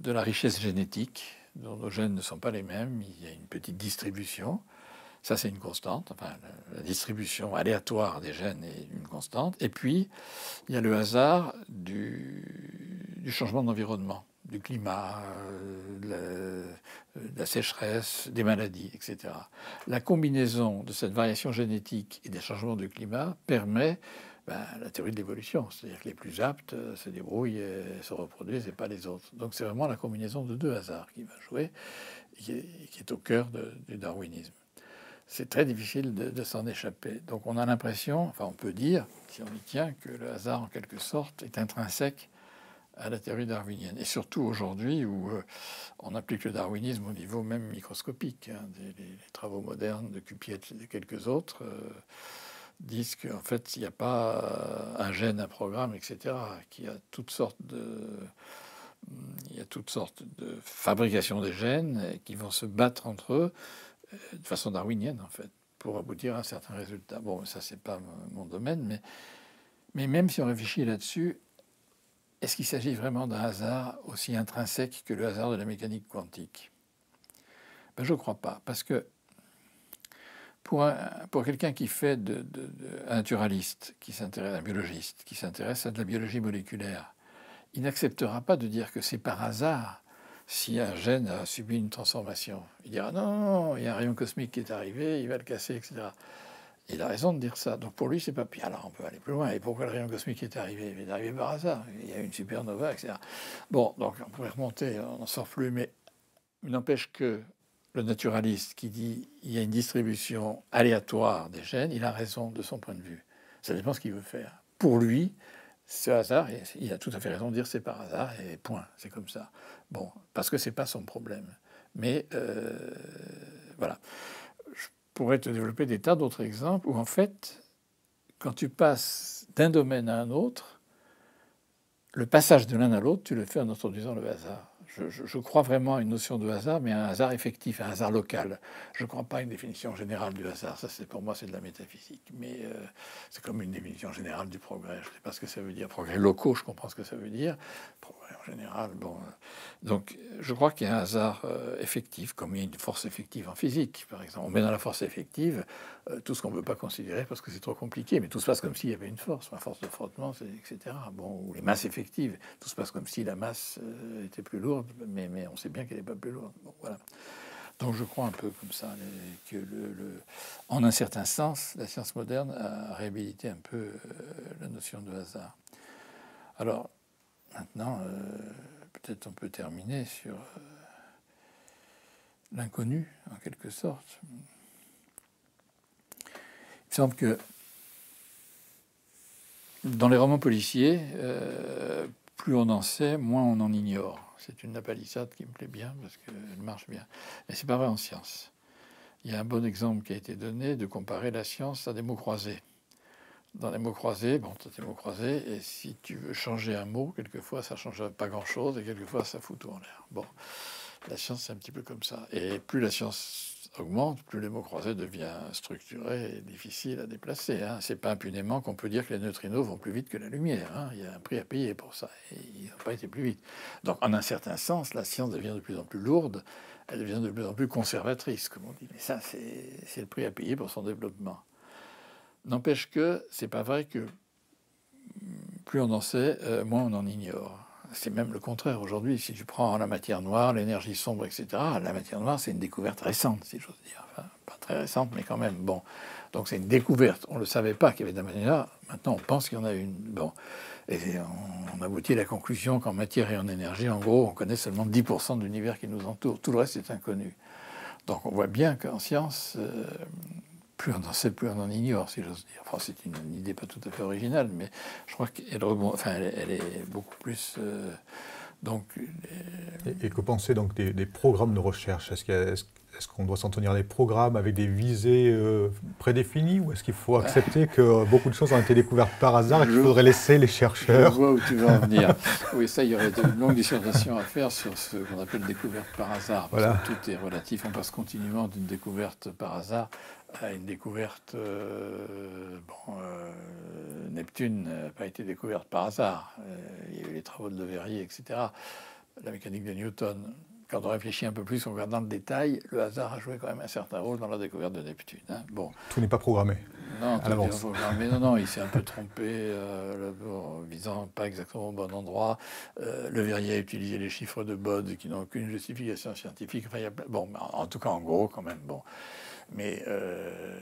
de la richesse génétique, dont nos gènes ne sont pas les mêmes, il y a une petite distribution. Ça, c'est une constante. la distribution aléatoire des gènes est une constante. Et puis, il y a le hasard du, changement d'environnement, du climat, euh, la, euh, de la sécheresse, des maladies, etc. La combinaison de cette variation génétique et des changements de climat permet bah, la théorie de l'évolution. C'est-à-dire que les plus aptes euh, se débrouillent et se reproduisent et pas les autres. Donc c'est vraiment la combinaison de deux hasards qui va jouer, qui est, qui est au cœur du darwinisme. C'est très difficile de, s'en échapper. Donc on a l'impression, enfin on peut dire, si on y tient, que le hasard en quelque sorte est intrinsèque à la théorie darwinienne. Et surtout aujourd'hui où euh, on applique le darwinisme au niveau même microscopique. Hein, des, les, travaux modernes de Cupiet et de quelques autres. Euh, disent qu'en fait, il n'y a pas euh, un gène, un programme, etc., qu'il y a toutes sortes de... Il y a toutes sortes de fabrications des gènes qui vont se battre entre eux euh, de façon darwinienne, en fait, pour aboutir à un certain résultat. Bon, ça, c'est pas mon domaine, mais, mais même si on réfléchit là-dessus, est-ce qu'il s'agit vraiment d'un hasard aussi intrinsèque que le hasard de la mécanique quantique ben, Je ne crois pas, parce que pour, pour quelqu'un qui fait de, un naturaliste, qui s'intéresse à un biologiste, qui s'intéresse à de la biologie moléculaire, il n'acceptera pas de dire que c'est par hasard si un gène a subi une transformation. Il dira non, il y a un rayon cosmique qui est arrivé, il va le casser, etc. Il a raison de dire ça. Donc pour lui, c'est pas. Puis alors on peut aller plus loin. Et pourquoi le rayon cosmique est arrivé Il est arrivé par hasard. Il y a une supernova, etc. Bon, donc on pourrait remonter, on n'en sort plus. Mais n'empêche que le naturaliste qui dit il y a une distribution aléatoire des gènes, il a raison de son point de vue. Ça dépend ce qu'il veut faire. Pour lui, ce hasard, il a tout à fait raison de dire c'est par hasard et point, c'est comme ça. Bon, parce que c'est pas son problème. Mais euh, voilà. Je pourrais te développer des tas d'autres exemples où en fait, quand tu passes d'un domaine à un autre, le passage de l'un à l'autre, tu le fais en introduisant le hasard je, crois vraiment à une notion de hasard, mais un hasard effectif, un hasard local. Je ne crois pas à une définition générale du hasard. Ça, c'est pour moi, c'est de la métaphysique. Mais euh, c'est comme une définition générale du progrès. Je ne sais pas ce que ça veut dire. Progrès locaux, je comprends ce que ça veut dire. Progrès en général, bon. Euh. Donc, je crois qu'il y a un hasard euh, effectif, comme il y a une force effective en physique, par exemple. On met dans la force effective tout ce qu'on ne veut pas considérer parce que c'est trop compliqué. Mais tout se passe comme s'il y avait une force, la force de frottement, etc. Bon, ou les masses effectives. Tout se passe comme si la masse était plus lourde mais, on sait bien qu'elle n'est pas plus loin. Donc je crois un peu comme ça que, en un certain sens, la science moderne a réhabilité un peu euh, la notion de hasard. Alors maintenant, euh, peut-être on peut terminer sur euh, l'inconnu, en quelque sorte. Il me semble que dans les romans policiers, plus on en sait, moins on en ignore. C'est une napalissade qui me plaît bien parce qu'elle marche bien. Mais c'est pas vrai en science. Il y a un bon exemple qui a été donné de comparer la science à des mots croisés. Dans les mots croisés, bon, tu as des mots croisés, et si tu veux changer un mot, quelquefois ça change pas grand-chose, et quelquefois ça fout tout en l'air. Bon, la science, c'est un petit peu comme ça. Et plus la science augmente, plus les mots croisés devient structuré et difficile à déplacer. Hein. C'est pas impunément qu'on peut dire que les neutrinos vont plus vite que la lumière. Hein. Il y a un prix à payer pour ça. Et ils n'ont pas été plus vite. Donc, en un certain sens, la science devient de plus en plus lourde. Elle devient de plus en plus conservatrice, comme on dit. Mais ça, c'est le prix à payer pour son développement. N'empêche que c'est pas vrai que hmm, plus on en sait, euh, moins on en ignore c'est même le contraire. Aujourd'hui, si tu prends la matière noire, l'énergie sombre, etc., la matière noire, c'est une découverte récente, si j'ose dire. pas très récente, mais quand même. Bon. Donc c'est une découverte. On ne le savait pas qu'il y avait de la matière noire. Maintenant, on pense qu'il y en a une. Bon. Et on, aboutit à la conclusion qu'en matière et en énergie, en gros, on connaît seulement 10% de l'univers qui nous entoure. Tout le reste est inconnu. Donc on voit bien qu'en science, euh, plus on en sait, plus on en ignore, si j'ose dire. Enfin, c'est une, idée pas tout à fait originale, mais je crois qu'elle enfin, elle, est beaucoup plus. Euh, donc, euh, et, que penser donc des, programmes de recherche Est-ce ce qu'on doit s'en tenir les programmes avec des visées euh, prédéfinies ou est-ce qu'il faut accepter que beaucoup de choses ont été découvertes par hasard et qu'il faudrait laisser les chercheurs Je vois où tu veux en venir. oui, ça, il y aurait une longue dissertation à faire sur ce qu'on appelle découverte par hasard. Parce que tout est relatif. On passe continuellement d'une découverte par hasard à ah, une découverte. Euh, bon, euh, Neptune n'a pas été découverte par hasard. Euh, il y a eu les travaux de Le Verrier, etc. La mécanique de Newton. Quand on réfléchit un peu plus, on regarde dans le détail, le hasard a joué quand même un certain rôle dans la découverte de Neptune. Hein. Bon. Tout n'est pas programmé. Non, non, non, il s'est un peu trompé en visant pas exactement au bon endroit. le Verrier a utilisé les chiffres de Bode qui n'ont aucune justification scientifique. bon, en tout cas, en gros, quand même, bon. Mais euh,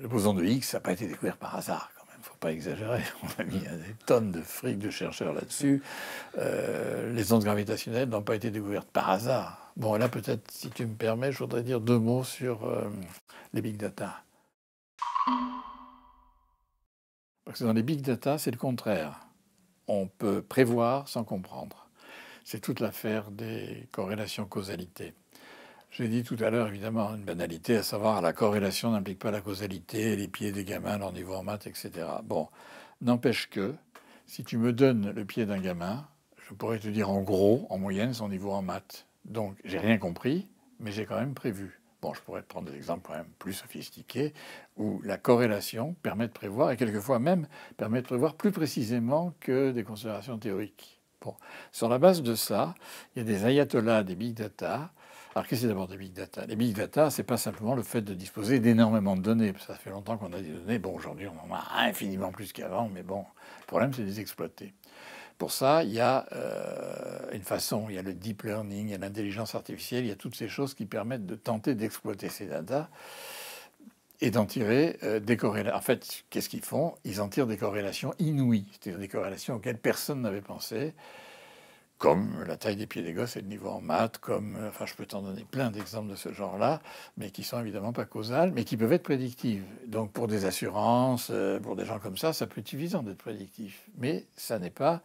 le boson de Higgs n'a pas été découvert par hasard. Quand même, faut pas exagérer. On a mis des tonnes de fric de chercheurs là-dessus. Euh, les ondes gravitationnelles n'ont pas été découvertes par hasard. Bon, là, peut-être, si tu me permets, je voudrais dire deux mots sur euh, les big data. Parce que dans les big data, c'est le contraire. On peut prévoir sans comprendre. C'est toute l'affaire des corrélations-causalités. J'ai dit tout à l'heure, évidemment, une banalité, à savoir la corrélation n'implique pas la causalité, les pieds des gamins, leur niveau en maths, etc. Bon, n'empêche que si tu me donnes le pied d'un gamin, je pourrais te dire en gros, en moyenne, son niveau en maths. Donc, j'ai rien compris, mais j'ai quand même prévu. Bon, je pourrais te prendre des exemples quand même plus sophistiqués où la corrélation permet de prévoir, et quelquefois même permet de prévoir plus précisément que des considérations théoriques. Bon. Sur la base de ça, il y a des ayatollahs, des big data, alors qu'est-ce que c'est d'abord des big data Les big data, c'est pas simplement le fait de disposer d'énormément de données. Ça fait longtemps qu'on a des données. Bon, aujourd'hui, on en a infiniment plus qu'avant, mais bon, le problème, c'est de les exploiter. Pour ça, il y a euh, une façon, il y a le deep learning, il y a l'intelligence artificielle, il y a toutes ces choses qui permettent de tenter d'exploiter ces data et d'en tirer euh, des corrélations. En fait, qu'est-ce qu'ils font Ils en tirent des corrélations inouïes, c'est-à-dire des corrélations auxquelles personne n'avait pensé comme la taille des pieds des gosses et le niveau en maths, comme, euh, enfin je peux t'en donner plein d'exemples de ce genre-là, mais qui sont évidemment pas causales, mais qui peuvent être prédictives. Donc pour des assurances, euh, pour des gens comme ça, ça peut être suffisant d'être prédictif, mais ça n'est pas,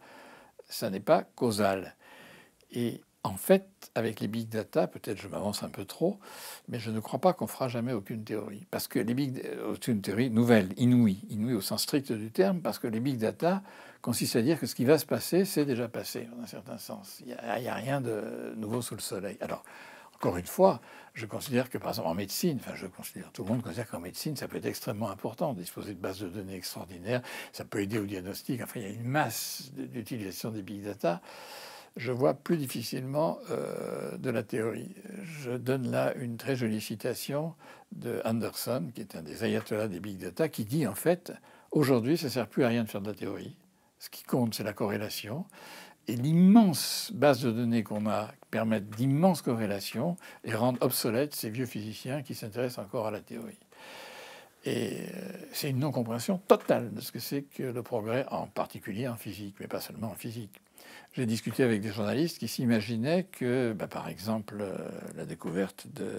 ça n'est pas causal. Et en fait, avec les big data, peut-être je m'avance un peu trop, mais je ne crois pas qu'on fera jamais aucune théorie. Parce que les big euh, une théorie nouvelle, inouïe, inouïe au sens strict du terme, parce que les big data consistent à dire que ce qui va se passer, c'est déjà passé, dans un certain sens. Il n'y a, a, rien de nouveau sous le soleil. Alors, encore une fois, je considère que, par exemple, en médecine, enfin, je considère, tout le monde considère qu'en médecine, ça peut être extrêmement important, disposer de bases de données extraordinaires, ça peut aider au diagnostic, enfin, il y a une masse d'utilisation des big data je vois plus difficilement euh, de la théorie. Je donne là une très jolie citation de Anderson, qui est un des ayatollahs des big data, qui dit en fait, aujourd'hui, ça ne sert plus à rien de faire de la théorie. Ce qui compte, c'est la corrélation. Et l'immense base de données qu'on a permettent d'immenses corrélations et rendent obsolètes ces vieux physiciens qui s'intéressent encore à la théorie. Et euh, c'est une non-compréhension totale de ce que c'est que le progrès, en particulier en physique, mais pas seulement en physique. J'ai discuté avec des journalistes qui s'imaginaient que, bah, par exemple, euh, la découverte de,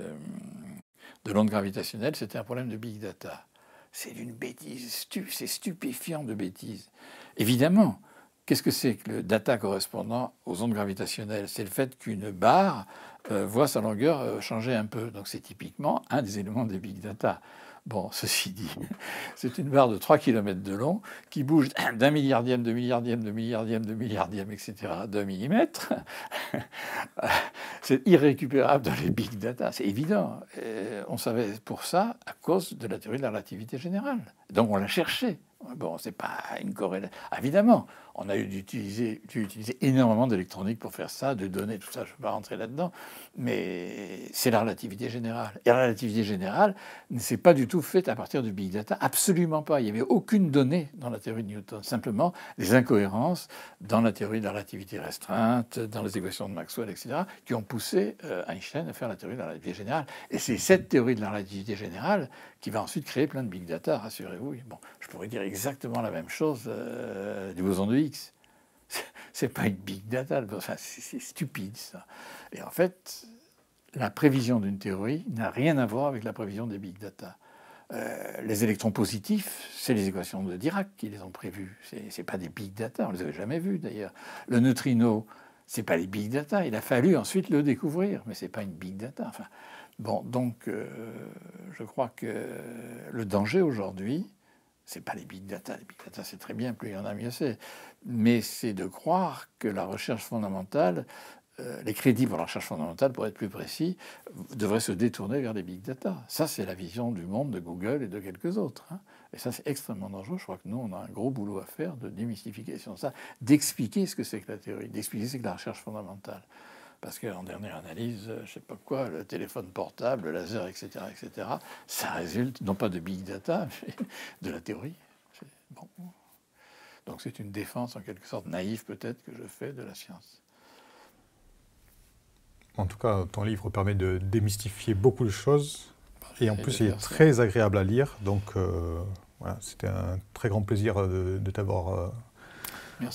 de l'onde gravitationnelle, c'était un problème de big data. C'est une bêtise, c'est stupéfiant de bêtise. Évidemment, qu'est-ce que c'est que le data correspondant aux ondes gravitationnelles C'est le fait qu'une barre euh, voit sa longueur euh, changer un peu. Donc c'est typiquement un des éléments des big data. Bon, ceci dit, c'est une barre de 3 km de long qui bouge d'un milliardième, de milliardième, de milliardième, de milliardième, etc., d'un millimètre. c'est irrécupérable dans les big data, c'est évident. on savait pour ça à cause de la théorie de la relativité générale. Donc on l'a cherché. Bon, c'est pas une corrélation. Ah, évidemment, on a eu d'utiliser, utiliser énormément d'électronique pour faire ça, de données, tout ça, je ne vais pas rentrer là-dedans, mais c'est la relativité générale. Et la relativité générale ne s'est pas du tout faite à partir du big data, absolument pas. Il n'y avait aucune donnée dans la théorie de Newton, simplement des incohérences dans la théorie de la relativité restreinte, dans les équations de Maxwell, etc., qui ont poussé euh, Einstein à faire la théorie de la relativité générale. Et c'est cette théorie de la relativité générale qui va ensuite créer plein de big data, rassurez-vous. Bon, je pourrais dire exactement la même chose euh, du boson de Higgs. C'est pas une big data, enfin, c'est stupide ça. Et en fait, la prévision d'une théorie n'a rien à voir avec la prévision des big data. Euh, les électrons positifs, c'est les équations de Dirac qui les ont prévues. C'est pas des big data, on les avait jamais vus d'ailleurs. Le neutrino, c'est pas les big data. Il a fallu ensuite le découvrir, mais ce c'est pas une big data. Enfin, Bon, donc euh, je crois que le danger aujourd'hui, c'est pas les big data, les big data c'est très bien, plus il y en a mieux c'est, mais c'est de croire que la recherche fondamentale, euh, les crédits pour la recherche fondamentale, pour être plus précis, devraient se détourner vers les big data. Ça c'est la vision du monde de Google et de quelques autres. Hein. Et ça c'est extrêmement dangereux. Je crois que nous on a un gros boulot à faire de démystification de ça, d'expliquer ce que c'est que la théorie, d'expliquer ce que la recherche fondamentale parce qu'en dernière analyse, euh, je ne sais pas quoi, le téléphone portable, le laser, etc., etc., ça résulte non pas de big data, mais de la théorie. Donc c'est une défense en quelque sorte naïve peut-être que je fais de la science. En tout cas, ton livre permet de démystifier beaucoup de choses. Bah, et en plus, il est très agréable à lire. Donc euh, voilà, c'était un très grand plaisir euh, de, t'avoir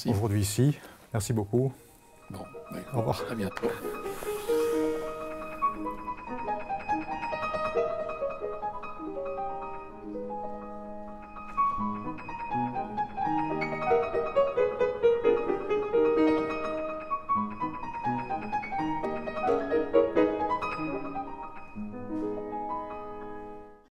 aujourd'hui ici. Merci beaucoup. Bon, bah, au revoir. À bientôt.